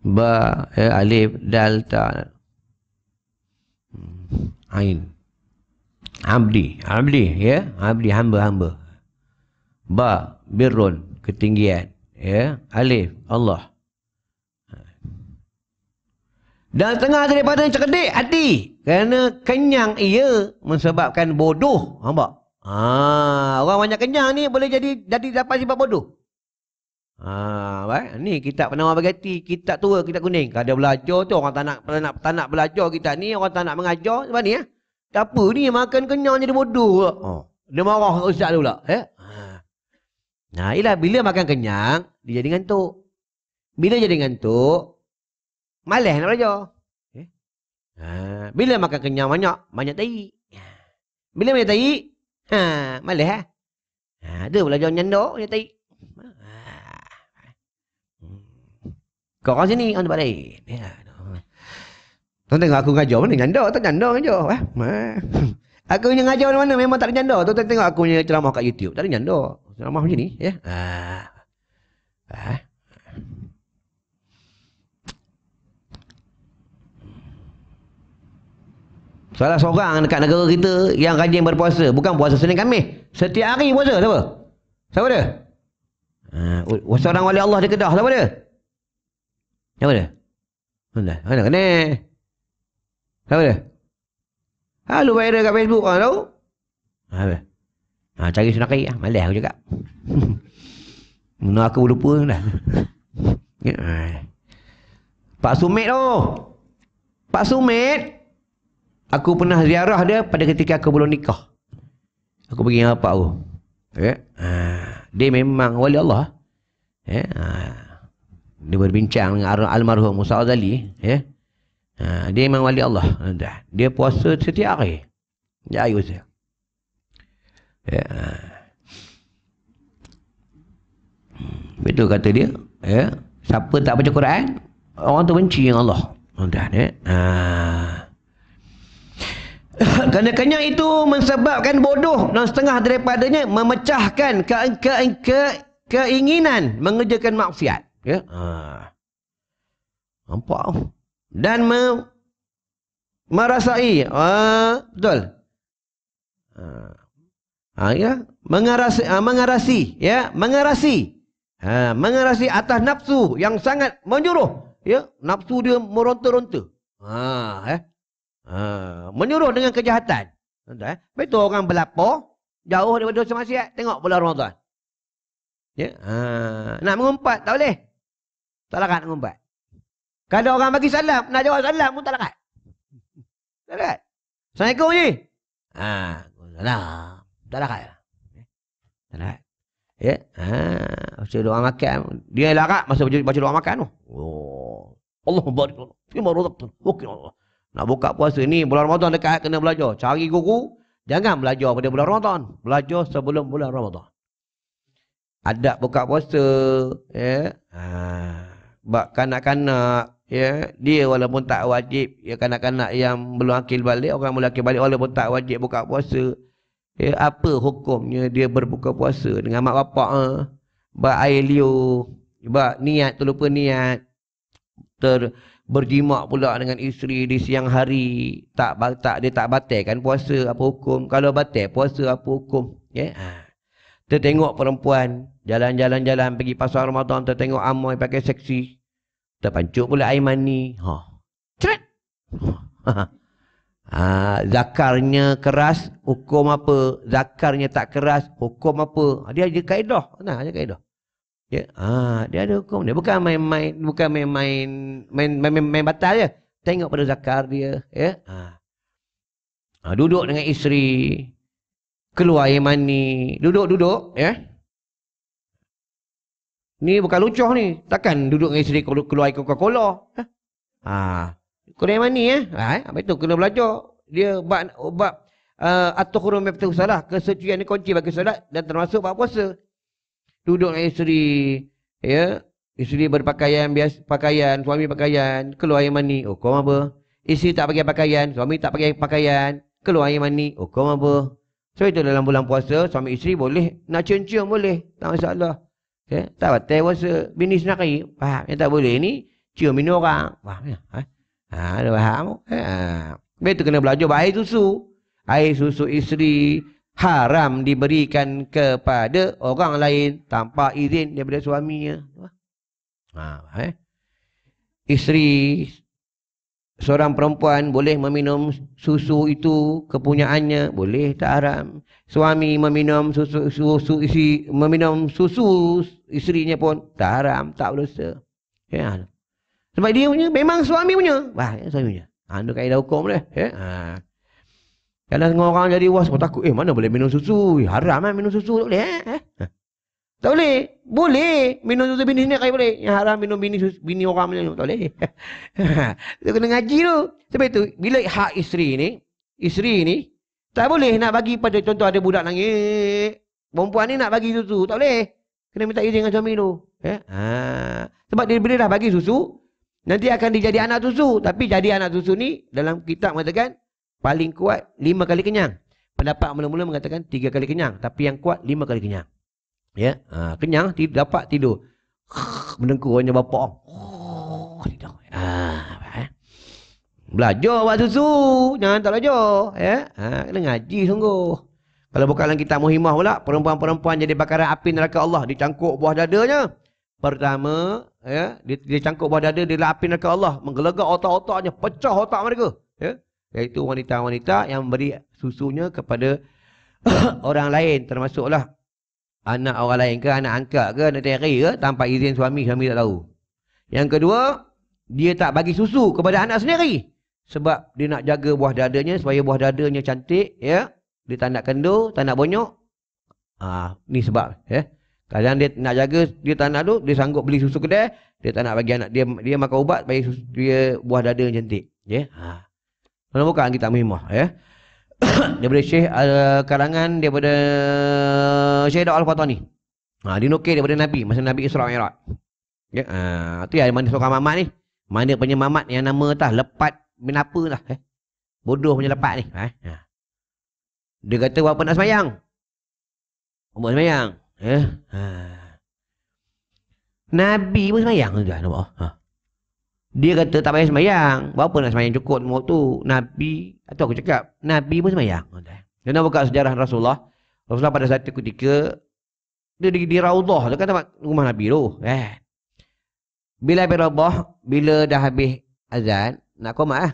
Ba, ya, alif, dal, ta. Hmm, ain. Abdi, abdi, ya. Abdi, hamba, hamba. Ba, birrun, ketinggian. Ya. Alif, Allah. Dan tengah daripada cerdik hati. Kerana kenyang ia menyebabkan bodoh. Nampak? Ha, orang banyak kenyang ni boleh jadi jadi dapat sifat bodoh. Ha, baik. Ni kitab penawar bagi Kitab tua, kitab kuning. Kalau dia belajar tu orang tak nak, tak nak, tak nak belajar kita ni. Orang tak nak mengajar. Sebab ni ya. Eh? ni makan kenyang jadi bodoh. Oh. Dia marah ustaz tu pula. Eh? Nah, ialah bila makan kenyang, dia jadi ngantuk. Bila jadi ngantuk, Malas nak belajar. Eh? Ha, bila makan kenyang banyak, banyak tai. Ya. Bila banyak tai, ha, malas ha? Eh? ha. Ada belajar nyandok, banyak tai. Ha. Hmm. Kau orang sini, orang tempat lain. Ya. Tuan tengok aku ngajar mana? Nyandok tak nyandok ngajar. Ha? Ha. Aku punya ngajar mana, mana memang tak nyandok. Tuan tengok aku punya ceramah kat YouTube. Tak ada nyandok. Ceramah macam ni. Ya. Ha. Ha. Salah seorang dekat negara kita yang rajin berpuasa. Bukan puasa Senin Kamis. Setiap hari puasa. Siapa? Siapa dia? Uh, seorang wali Allah di Kedah. Siapa dia? Siapa dia? Mana? Mana kena? Siapa dia? Ha, lu viral kat Facebook. Ha, tahu? Ha, ha cari sunnah kaya. Ah. Malah aku cakap. [laughs] Mana aku lupa dah. [laughs] Ya, Pak Sumit tu. Oh. Pak Sumit. Aku pernah ziarah dia pada ketika aku belum nikah. Aku pergi dengan bapak aku. Okay. Ya. Ha. Dia memang wali Allah. Eh? Ha. Dia berbincang dengan almarhum Musa Azali. Eh? Ha. Dia memang wali Allah. Ha, dia puasa setiap hari. Dia ayuh saya. Eh? Ha. Betul kata dia. Eh? Siapa tak baca Quran, orang tu benci dengan Allah. Entah, eh? Ha. ha. [laughs] kadang kenyang itu Mensebabkan bodoh dan setengah daripadanya Memecahkan ke ke ke keinginan Mengerjakan maksiat ya? ha. Nampak Dan me Merasai uh, Betul ha. Ha, ya? Mengarasi ha, Mengarasi ya? Mengarasi ha, Mengarasi atas nafsu Yang sangat menyuruh ya? Nafsu dia meronta-ronta ha, eh? Ha, menyuruh dengan kejahatan. Tentang, eh? Betul orang berlapor, jauh daripada dosa maksiat, tengok pula Ramadan. Ya? Ha, nak mengumpat, tak boleh. Tak larat nak mengumpat. Kalau orang bagi salam, nak jawab salam pun tak larat. Tak larat. Assalamualaikum ni. Ha, salam. Tak larat. Tak larat. Ya, ha, baca doa makan. Dia larat masa baca, doa makan tu. Oh. Allahumma barik lana fi Allah. Nak buka puasa ni bulan Ramadan dekat kena belajar. Cari guru, jangan belajar pada bulan Ramadan. Belajar sebelum bulan Ramadan. Adab buka puasa, ya. Yeah. Ha. Bak kanak-kanak, ya, yeah. dia walaupun tak wajib, ya kanak-kanak yang belum akil balik, orang mula akil balik walaupun tak wajib buka puasa. Ya, yeah. apa hukumnya dia berbuka puasa dengan mak bapak ah? Ha? Ba air liur, ba niat terlupa niat. Ter Berjimak pula dengan isteri di siang hari tak tak dia tak batal kan puasa apa hukum kalau batal puasa apa hukum ya yeah? ha. tertengok perempuan jalan-jalan jalan pergi pasar Ramadan tertengok amoi pakai seksi terpancuk pula air mani ha Cret. [laughs] ha zakarnya keras hukum apa zakarnya tak keras hukum apa dia ada kaedah nah ada kaedah Ya, ah, dia ada hukum dia. Bukan main-main, bukan main-main, main-main main batal ya. Tengok pada zakar dia, ya. Ah. ah duduk dengan isteri, keluar air mani, duduk-duduk, ya. Ni bukan lucu ni. Takkan duduk dengan isteri keluar air Coca-Cola. Ya. Ha. Ah. Kena mani ya. Ha, eh? apa itu kena belajar. Dia bab bab uh, eh, at-tuhurum salah, kesucian ni kunci bagi solat dan termasuk bab puasa duduk dengan isteri ya isteri berpakaian biasa pakaian suami pakaian keluar air mani oh kau apa isteri tak pakai pakaian suami tak pakai pakaian keluar air mani oh kau apa so itu dalam bulan puasa suami isteri boleh nak cium-cium boleh tak masalah ya, tak patah puasa bini sendiri faham yang tak boleh ni cium minum orang faham ya ha? ha ada faham ha. Betul kena belajar air susu air susu isteri haram diberikan kepada orang lain tanpa izin daripada suaminya. Ha, eh. Isteri seorang perempuan boleh meminum susu itu kepunyaannya boleh tak haram. Suami meminum susu susu, susu isi meminum susu isterinya pun tak haram, tak berdosa. Ya. Sebab dia punya memang suami punya. Wah, ya, suami punya. Ha, itu kaedah hukum dia. Ya. Ha. Kalau dengan orang jadi was pun takut. Eh, mana boleh minum susu? Eh, haram kan minum susu. Tak boleh. Eh, eh, eh? Tak boleh. Boleh. Minum susu bini Kau boleh. Yang haram minum bini susu, bini orang macam Tak boleh. Dia [laughs] kena ngaji tu. Sebab itu, bila hak isteri ni, isteri ni, tak boleh nak bagi pada contoh ada budak nangis. Perempuan ni nak bagi susu. Tak boleh. Kena minta izin dengan suami tu. Eh? Ha. Sebab dia bila dah bagi susu, nanti akan dijadi anak susu. Tapi jadi anak susu ni, dalam kitab mengatakan, paling kuat lima kali kenyang. Pendapat mula-mula mengatakan tiga kali kenyang, tapi yang kuat lima kali kenyang. Ya, ha, kenyang tidak dapat tidur. [laughs] Menengkurnya bapak. Oh, [laughs] tidur. Ha, eh? Belajar buat susu. Jangan tak belajar. Ya? Ha, kena ngaji sungguh. Kalau bukan dalam kitab muhimah pula, perempuan-perempuan jadi bakaran api neraka Allah. Dicangkuk buah dadanya. Pertama, ya, dia, dia cangkuk buah dada, dia lah api neraka Allah. Menggelegak otak-otaknya. Pecah otak mereka. Ya? iaitu wanita-wanita yang memberi susunya kepada [coughs] orang lain termasuklah anak orang lain ke anak angkat ke anak teri ke tanpa izin suami suami tak tahu yang kedua dia tak bagi susu kepada anak sendiri sebab dia nak jaga buah dadanya supaya buah dadanya cantik ya dia tak nak kendur tak nak bonyok ha, ni sebab ya kadang dia nak jaga dia tak nak tu dia sanggup beli susu kedai dia tak nak bagi anak dia dia makan ubat bagi susu, dia buah dadanya cantik ya ha. Kalau bukan kita Mimah ya. Eh? [coughs] daripada Syekh uh, karangan daripada Syekh Dr. Al-Fatani. Ha, dia nukil daripada Nabi masa Nabi Isra Mi'raj. Ya, ha, tu yang mana seorang mamat ni. Mana punya mamat yang nama tah lepat bin apa lah eh. Bodoh punya lepat ni, eh. Ha. Dia kata buat apa nak sembahyang? Buat sembahyang, ya. Eh? Ha. Nabi pun sembahyang tuan nampak. Ha. Dia kata tak payah semayang. Berapa nak semayang cukup tu Nabi. Itu aku cakap. Nabi pun semayang. nak buka sejarah Rasulullah. Rasulullah pada satu ketika dia di, di Raudah tu kan tempat rumah Nabi tu. Eh. Bila habis Raudah, bila dah habis azan, nak komat lah.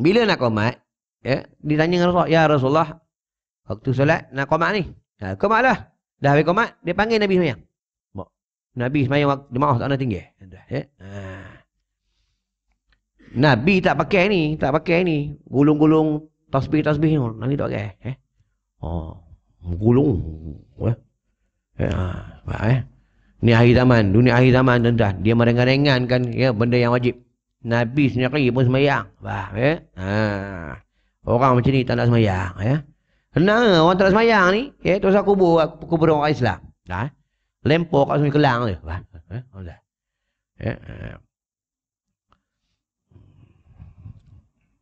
Bila nak komat, ya, eh, ditanya dengan Rasulullah, Ya Rasulullah, waktu solat nak komat ni. Nah, ha, komat lah. Dah habis komat, dia panggil Nabi semayang. Nabi semayang waktu maaf tak nak tinggi. Eh, eh. Ha. Nabi tak pakai ni, tak pakai ni. Gulung-gulung tasbih-tasbih ni. Nabi tak pakai. Eh? Oh, gulung. Eh? Eh, ha, eh? Ni akhir zaman, dunia akhir zaman tuan-tuan. Dia merengan-rengankan ya, benda yang wajib. Nabi sendiri pun semayang. Bah, eh? ha. Orang macam ni tak nak semayang. Eh? Ya? Kenapa orang tak nak semayang ni? Ya, eh, Terus aku buat kubur orang Islam. Dah, eh? Lempor kat sungai kelang tu. Bah, eh? Ya. Eh?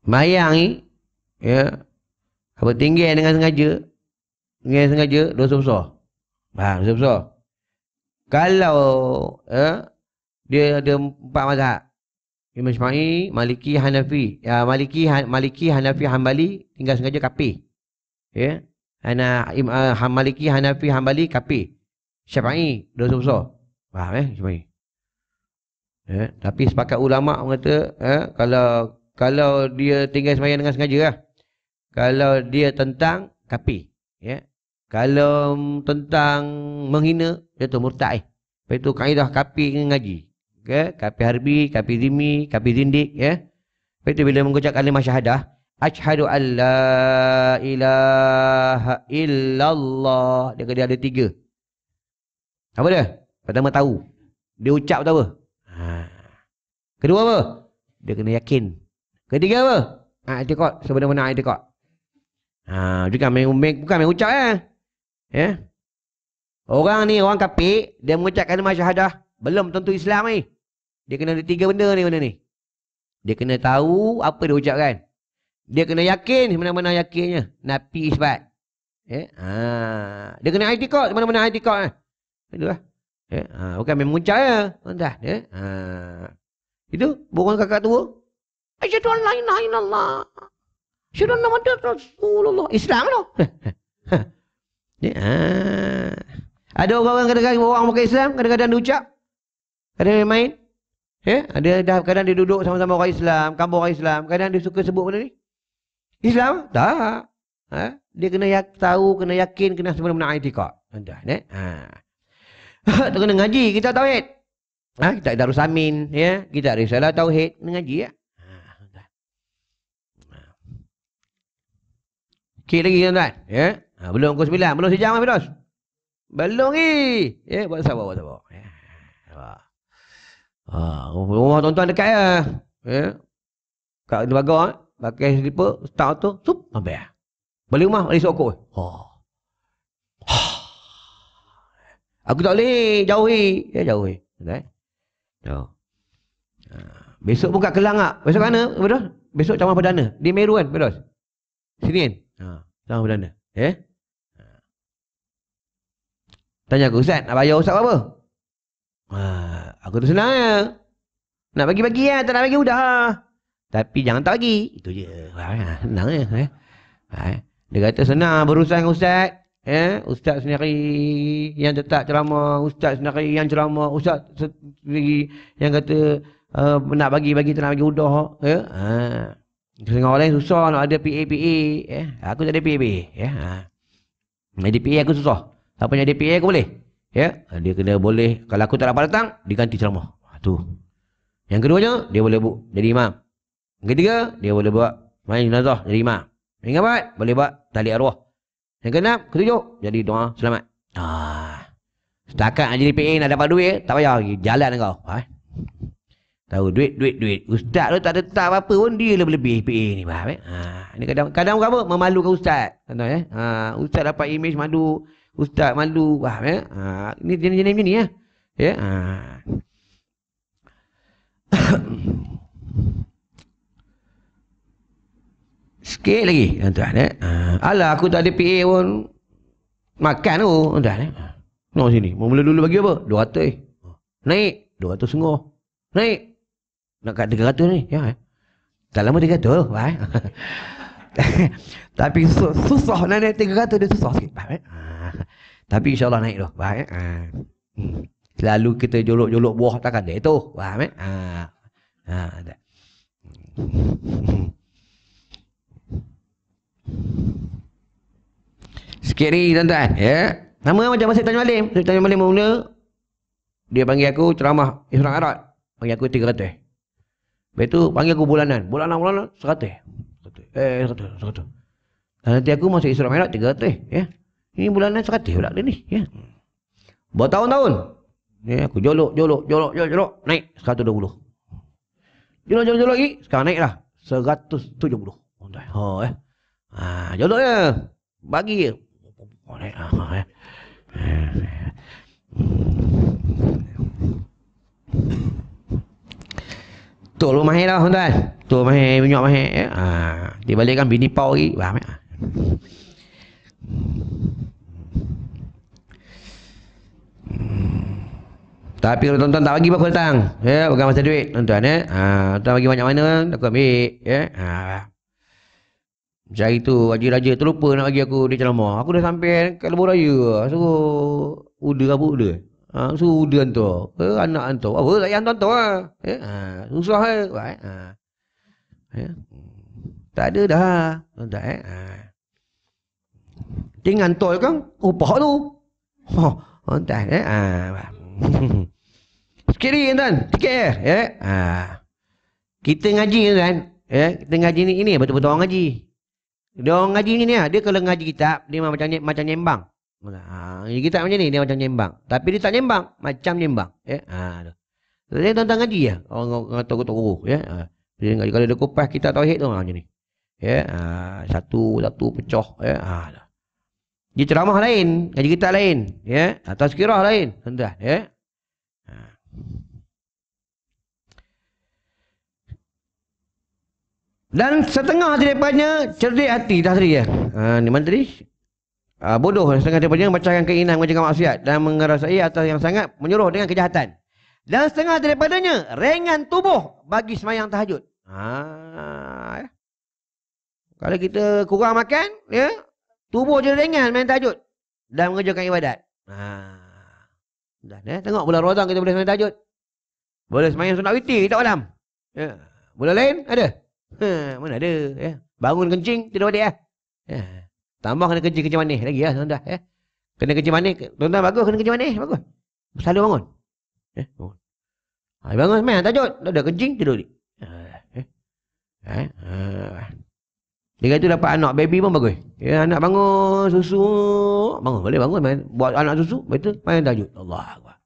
mayang ni ya apa tinggi eh dengan sengaja dengan sengaja dosa besar faham dosa besar kalau ya dia ada empat mazhab Imam Syafi'i, Maliki, Hanafi. Ya, Maliki, Han Maliki, Hanafi, Hambali tinggal sengaja kapi. Ya. Ana Im uh, Maliki, Hanafi, Hambali kapi. Syafi'i dosa besar. Faham eh Syafi'i? Ya, tapi sepakat ulama mengata eh, ya, kalau kalau dia tinggal semayang dengan sengaja lah. Kalau dia tentang, kapi. Ya. Kalau tentang menghina, dia tu murtad eh. Lepas tu kaedah kapi dengan ngaji. Okay. Ya. Kapi harbi, kapi zimi, kapi zindik. Ya. Lepas tu bila mengucap kalimah syahadah, Ashadu an la ilaha illallah. Dia kata dia ada tiga. Apa dia? Pertama tahu. Dia ucap tahu apa? Ha. Kedua apa? Dia kena yakin. Ketiga apa? Ah, aitikot. Sebenarnya aitikot. Ha, juga kan main, main, bukan main ucap eh. Ya. Yeah. Orang ni, orang kapik. Dia mengucapkan nama syahadah. Belum tentu Islam ni. Dia kena ada tiga benda ni benda ni. Dia kena tahu apa dia ucapkan. Dia kena yakin mana-mana yakinnya. Nabi isbat. Eh? Ha. Dia kena aitikot. Mana-mana aitikot. Eh? lah. Eh? Ha. Bukan memang ucap ya. Entah. Eh? Ha. Itu. Bukan kakak tua. Asyadu an la ilaha illallah. Asyadu anna Muhammad Rasulullah. Islam tu. Ni [laughs] ah. Ha. Ada orang-orang kadang-kadang orang bukan Islam, kadang-kadang dia ucap. Kadang dia main. Ya, eh? ada dah kadang dia duduk sama-sama orang Islam, kampung orang Islam, kadang dia suka sebut benda ni. Islam? Tak. Ha? Dia kena yak, tahu, kena yakin, kena sebenar-benar itikad. Entah, ya. Ha. [laughs] Tu kena ngaji, kita tauhid. Ha, kita darus amin, ya. Kita risalah tauhid, mengaji ngaji ya. Sikit lagi tuan-tuan. Ya. Ha, belum pukul sembilan. Belum sejam, Firoz. Belum lagi. Ya, buat sabar, buat sabar. Ya. Ha, rumah tuan-tuan dekat ya. Ya. Kak ni bagau eh. Pakai slipper, start auto, sup, sampai lah. Balik rumah, balik sokok. Oh. Ha. ha. Aku tak boleh jauh Ya, jauh ni. Eh? Jauh. Ha. Besok buka kelang tak? Ah. Besok mana? Besok camah perdana. Di Meru kan, Firoz? Sini kan? Ha. Sama Belanda. Eh? Tanya aku, Ustaz, nak bayar Ustaz apa? Ha. Aku tu senang ya. Nak bagi-bagi ya, tak nak bagi udah. Ha. Tapi jangan tak bagi. Itu je. Ha. Ya. Senang ya. Eh? Ha. Ya. ha Dia kata senang berusaha dengan Ustaz. Eh, ustaz sendiri yang tetap ceramah, ustaz sendiri yang ceramah, ustaz sendiri yang kata uh, nak bagi-bagi tak nak bagi udah, ya. Ha. Dengan orang susah nak ada PAPA eh. Aku tak ada PAPA Eh, Ha. Jadi PA aku susah. Siapa ada PA aku boleh? Ya, dia kena boleh kalau aku tak dapat datang diganti ceramah. Ha, tu. Yang keduanya dia boleh buat jadi imam. Yang ketiga dia boleh buat main jenazah jadi imam. Yang keempat boleh buat tali arwah. Yang keenam, ketujuh jadi doa selamat. Ah. Ha. Setakat jadi PA nak dapat duit, tak payah jalan kau. Ha. Tahu duit, duit, duit. Ustaz tu tak ada tak apa-apa pun dia lebih lebih PA ni. Faham eh? Ha, ini kadang, kadang apa? Memalukan ustaz. Tahu eh? Ha, ustaz dapat imej malu. Ustaz malu. Faham eh? Ha, ini jenis-jenis macam ni ya? Ya? Ha. [coughs] Sikit lagi. Tuan-tuan eh? Ha. Alah aku tak ada PA pun. Makan tu. Tuan-tuan eh? Ha. Nak no, sini. Mula dulu bagi apa? 200 eh. Naik. 200 sungguh. Naik nak kat negara tu ni ya eh. tak lama dia kata oh, eh? tapi su- susah nak naik negara tu dia susah sikit eh? tapi insyaallah naik tu baik eh? Ah. Hmm. selalu kita jolok-jolok buah takkan dia itu, faham eh ha ha tak Sikit tuan-tuan ya. Nama macam masih tanya Malim tanya Tanjung Malim mula Dia panggil aku ceramah Isra Arad Panggil aku 300 Lepas tu panggil aku bulanan. Bulanan bulanan 100. Eh 100 100. Dan nanti aku masuk Isra Mikraj 300 ya. Ini bulanan 100 pula dia ni ya. buat tahun tahun Ya aku jolok jolok jolok jolok, jolok naik 120. Jolok jolok jolok lagi sekarang naiklah 170. Tuan-tuan. oh ha, eh. Ha jolok ya. Bagi Oh, naik ha, ha, Tok lu mahir lah tuan. Tok mahir, minyak mahir. Ya? Ha, dia balikkan bini pau lagi. Faham hmm. ya? Tapi kalau tuan-tuan tak bagi pun aku datang. Ya, bukan masa duit tuan-tuan. Ya? Ha, tuan bagi banyak mana, aku ambil. Ya? Ha. Macam tu, Haji Raja terlupa nak bagi aku di ceramah. Aku dah sampai ke Lebuh Raya. Suruh, udah uda apa uda? Ha, suruh dia hantar. Eh, anak hantar. Apa tak payah hantar-hantar lah. Eh, ha, susah eh. Ha. Eh. Tak ada dah. Tak eh. Ha. Tinggal hantar kan. Upah tu. oh, Tak eh. Ha. [laughs] Sikit lagi tuan. Sikit eh. Ya. Ha. Kita ngaji tuan. Ya. Kita ngaji ni. Ini betul-betul orang ngaji. Dia orang ngaji ni ni Dia kalau ngaji kitab. Dia macam, macam nyembang. Ha, kita macam ni, dia macam nyembang. Tapi dia tak nyembang, macam nyembang. Ya? Ha, dia tentang ngaji ya. Orang orang tak tak guru, ya. Ha, dia ngaji kalau ada kupas kita tauhid tu ha, macam ni. Ya, ha, satu satu pecah, ya. Ha, dia ceramah lain, ngaji kita lain, ya. Ha, tazkirah lain, tuan-tuan, ya. Ha. Dan setengah daripadanya cerdik hati dah tadi ya. Ha, ni menteri uh, bodoh lah. setengah daripadanya membacakan keinginan mengerjakan maksiat dan mengerasai atas yang sangat menyuruh dengan kejahatan. Dan setengah daripadanya ringan tubuh bagi semayang tahajud. Ha, ya. Kalau kita kurang makan, ya, tubuh je ringan main tahajud dan mengerjakan ibadat. Ha. Ah, dan, ya. Tengok bulan Ramadan kita boleh main tahajud. Boleh semayang sunat witi, tak malam. Ya. Bulan lain ada? Ha, mana ada? Ya. Bangun kencing, tidak boleh. Ya. ya. Tambah kena kerja kerja manis lagi lah ya, tuan-tuan. Eh. Kena kerja manis. Tuan-tuan bagus kena kerja manis. Bagus. Selalu bangun. Eh, bangun. Hai ah, bangun semai tajud. Dah ada kerja tidur ni. Eh. Eh. eh. Dengan tu dapat anak baby pun bagus. Ya, anak bangun susu. Bangun boleh bangun main. buat anak susu. Lepas main tajud. Allah. Eh.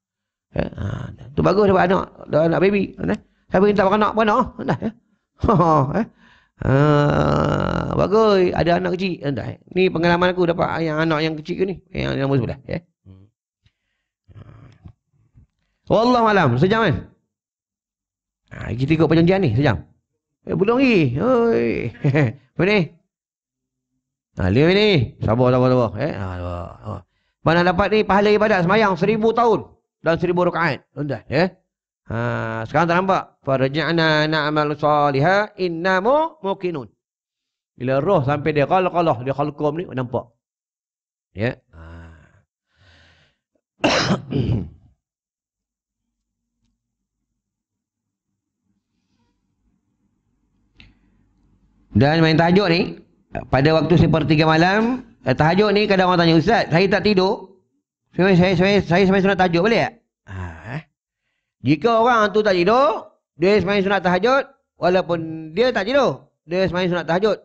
Ya, ah. Tu bagus dapat anak. Dah anak baby. Eh. Siapa yang tak makan anak pun anak. Eh. [laughs] Ha, eh. Ah, bagus. Ada anak kecil. Entah, eh, eh? Ni pengalaman aku dapat yang anak yang kecil ke ni? Eh, yang nombor sebelah. Ya. Hmm. Wallah malam. Sejam kan? Eh? Ha, kita ikut perjanjian ni. Sejam. Eh, belum lagi. Oi. Mana? [laughs] Ha, lima ni. Sabar, sabar, sabar. Eh? Ha, sabar. Ha. Mana dapat ni pahala ibadat semayang seribu tahun dan seribu rakaat. Tuan-tuan. Eh? Ha, sekarang terambak. Faraja'na na'amal saliha innamu mukinun. Bila roh sampai dia khalqalah, dia khalqam ni, nampak. Ya. Yeah. Ha. [coughs] Dan main tahajud ni, pada waktu sepertiga malam, eh, tahajud ni kadang orang tanya, Ustaz, saya tak tidur. Saya, saya, saya, saya, saya, saya, saya, saya, jika orang tu tak tidur, dia semain sunat tahajud, walaupun dia tak tidur, dia semain sunat tahajud.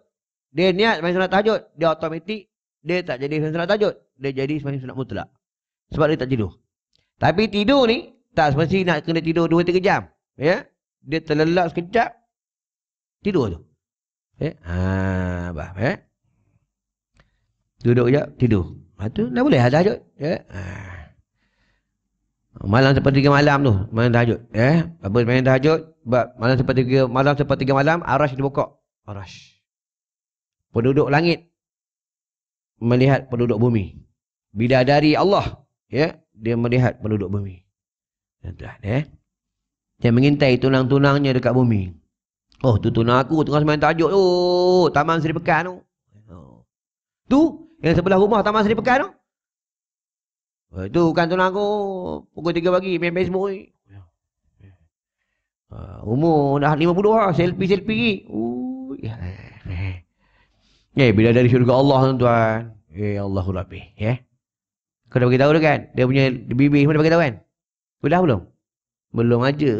Dia niat semain sunat tahajud, dia otomatik, dia tak jadi semain sunat tahajud. Dia jadi semain sunat mutlak. Sebab dia tak tidur. Tapi tidur ni, tak semasa nak kena tidur 2-3 jam. Ya? Dia terlelap sekejap, tidur tu. Eh? Ha, bah, eh? Ya? Duduk sekejap, tidur. Lepas ha, tu, dah boleh lah tahajud. Ya? Eh? malam sampai tiga malam tu main tahajud eh apa main tahajud sebab malam sampai tiga malam sampai tiga malam arash dibuka arash penduduk langit melihat penduduk bumi bidadari Allah ya dia melihat penduduk bumi entah eh dia mengintai tunang-tunangnya dekat bumi oh tu tunang aku tengah main tahajud tu oh, taman seri pekan tu oh. tu yang sebelah rumah taman seri pekan tu itu eh, kan tuan aku pukul tiga pagi main Facebook ni. Uh, umur dah lima puluh lah selfie-selfie Uh, ya. Eh, bila dari syurga Allah tuan-tuan. Eh, Allahu Rabbi. Ya. Kau dah beritahu tu kan? Dia punya bibi semua dah beritahu kan? Sudah belum? Belum aja.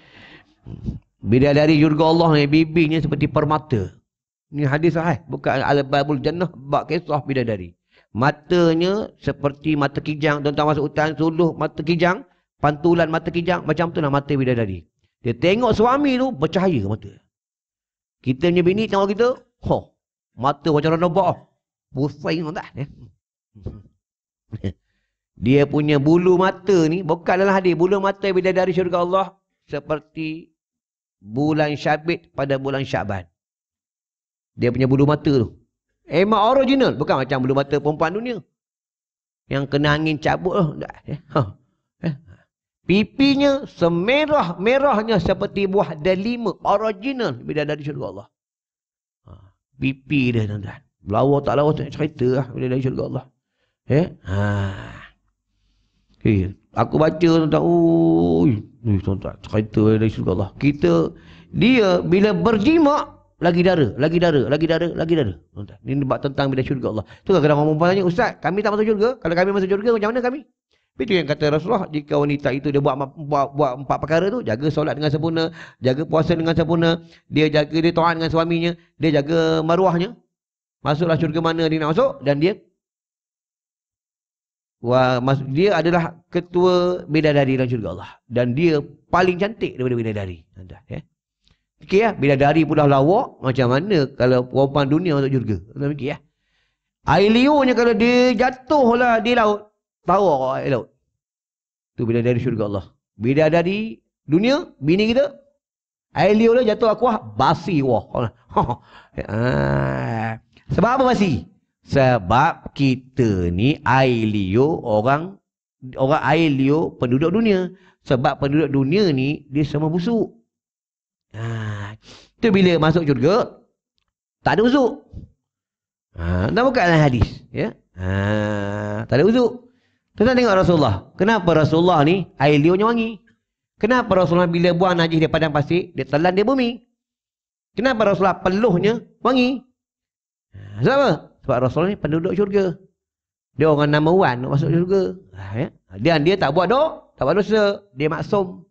[laughs] bila dari syurga Allah ni, bibinya seperti permata. Ini hadis sahih. Bukan Al-Babul Jannah, bak kisah bila dari matanya seperti mata kijang tuan-tuan masuk hutan suluh mata kijang pantulan mata kijang macam tu lah mata bidadari dia tengok suami tu bercahaya mata kita punya bini tengok kita ho mata macam renobak oh, pusing tak ya? [laughs] dia punya bulu mata ni bukan dalam hadis bulu mata dari syurga Allah seperti bulan syabit pada bulan syaban dia punya bulu mata tu Emma original. Bukan macam bulu mata perempuan dunia. Yang kena angin cabut. Lah. Eh, ha. eh. Ha. Pipinya semerah-merahnya seperti buah delima. Original. Bila dari syurga Allah. Ha. Pipi dia tuan-tuan. Lawa tak lawa tak cerita lah. Bila dari syurga Allah. Eh? Ha. Eh, aku baca tuan-tuan. Ui. tuan-tuan. Cerita dari syurga Allah. Kita. Dia bila berjimak lagi dara, lagi dara, lagi dara, lagi dara. tuan ini bab tentang bila syurga Allah. Tu kan kadang orang tanya, "Ustaz, kami tak masuk syurga? Kalau kami masuk syurga macam mana kami?" Itu yang kata Rasulullah, jika wanita itu dia buat buat, buat empat perkara tu, jaga solat dengan sempurna, jaga puasa dengan sempurna, dia jaga dia taat dengan suaminya, dia jaga maruahnya. Masuklah syurga mana dia nak masuk dan dia Wah, dia adalah ketua bidadari dalam syurga Allah dan dia paling cantik daripada bidadari. Ya. Yeah. Fikir ya, dari pula lawak, macam mana kalau perempuan dunia untuk jurga. Kita fikir ya. Air liurnya kalau dia jatuhlah di laut, tahu tak air laut. Itu dari syurga Allah. bila dari dunia, bini kita, air liur dia jatuh aku basi wah. [laughs] Ah. Sebab apa basi? Sebab kita ni air liur orang orang air liur penduduk dunia. Sebab penduduk dunia ni dia semua busuk. Ha. Itu bila masuk syurga, tak ada uzuk. Ha. Dan bukan dalam hadis. Ya? Ha. Tak ada uzuk. Kita tengok Rasulullah. Kenapa Rasulullah ni air liurnya wangi? Kenapa Rasulullah bila buang najis dia padang pasir, dia telan dia bumi? Kenapa Rasulullah peluhnya wangi? Ha. Sebab apa? Sebab Rasulullah ni penduduk syurga. Dia orang nama Wan masuk syurga. Ha, ya? Dan dia tak buat dok, tak buat dosa. Dia maksum.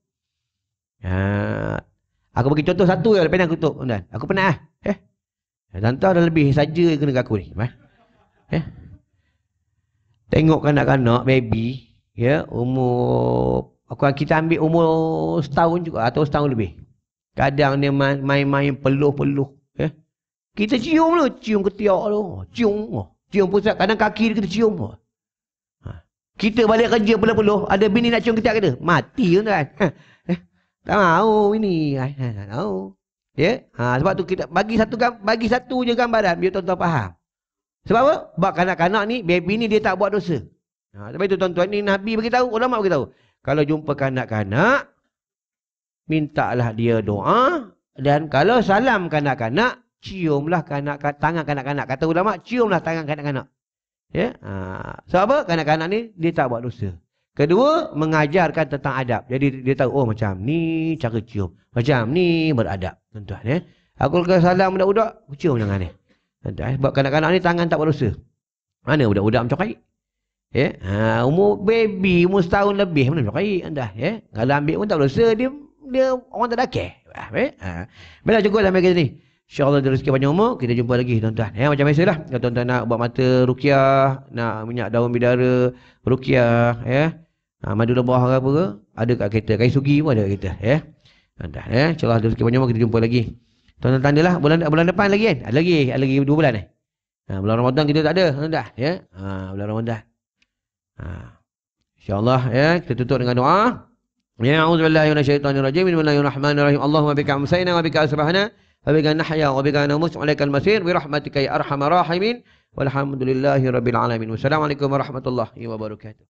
Ha. Aku bagi contoh satu je lah, pena aku tutup. Dan aku penat lah. Eh? Tentu ada lebih saja yang kena aku ni. Eh? eh? Tengok kanak-kanak, baby. Ya, yeah, umur... Aku kita ambil umur setahun juga atau setahun lebih. Kadang dia main-main peluh-peluh. Ya? Yeah? Kita cium lah. Cium ketiak tu. Cium. Oh. Cium pusat. Kadang kaki dia kita cium. Oh. Ha. Kita balik kerja peluh-peluh. Ada bini nak cium ketiak kita. Mati tu kan. [laughs] Tak mau ini. Tak mau. Ya. Ha, sebab tu kita bagi satu bagi satu je gambaran biar tuan-tuan faham. Sebab apa? Sebab kanak-kanak ni, baby ni dia tak buat dosa. Ha, sebab itu tuan-tuan ni Nabi bagi tahu, ulama bagi tahu. Kalau jumpa kanak-kanak, mintalah dia doa dan kalau salam kanak-kanak, ciumlah kanak -kanak, tangan kanak-kanak. Kata ulama, ciumlah tangan kanak-kanak. Ya. Ha, sebab apa? Kanak-kanak ni dia tak buat dosa. Kedua, mengajarkan tentang adab. Jadi dia tahu, oh macam ni cara cium. Macam ni beradab. Tuan-tuan, ya. Aku lakukan salam budak-budak, cium jangan ni. Ya. Tuan-tuan, ya. eh? buat kanak-kanak ni tangan tak berdosa. Mana budak-budak macam kait? Ya, ha, umur baby, umur setahun lebih mana macam kait? tuan ya. Kalau ambil pun tak berdosa, dia, dia orang tak dakir. Ha, ah, ya. ha. Bila cukup sampai kita ni. InsyaAllah dia rezeki panjang umur. Kita jumpa lagi tuan-tuan. Ya, macam biasa lah. Kalau tuan-tuan nak buat mata rukiah, nak minyak daun bidara, rukiah. Ya. Ha, madu bawah apa ke? Ada kat kereta. Kain sugi pun ada kat kereta. Eh? Dah, ya. Celah ada sikit banyak kita jumpa lagi. tuan tanda lah. Bulan, bulan depan lagi kan? Ada lagi. Ada lagi dua bulan eh? Ha, bulan Ramadan kita tak ada. Kan? Dah, ya? Eh? Ha, bulan Ramadan. Ha. InsyaAllah ya? kita tutup dengan doa. Ya a'udzu billahi minasy syaithanir rajim min billahi rahmanir rahim Allahumma bika amsayna wa bika asbahna wa bika nahya wa bika namut wa alaikal masir bi rahmatika ya arhamar rahimin walhamdulillahi rabbil alamin wassalamu alaikum warahmatullahi wabarakatuh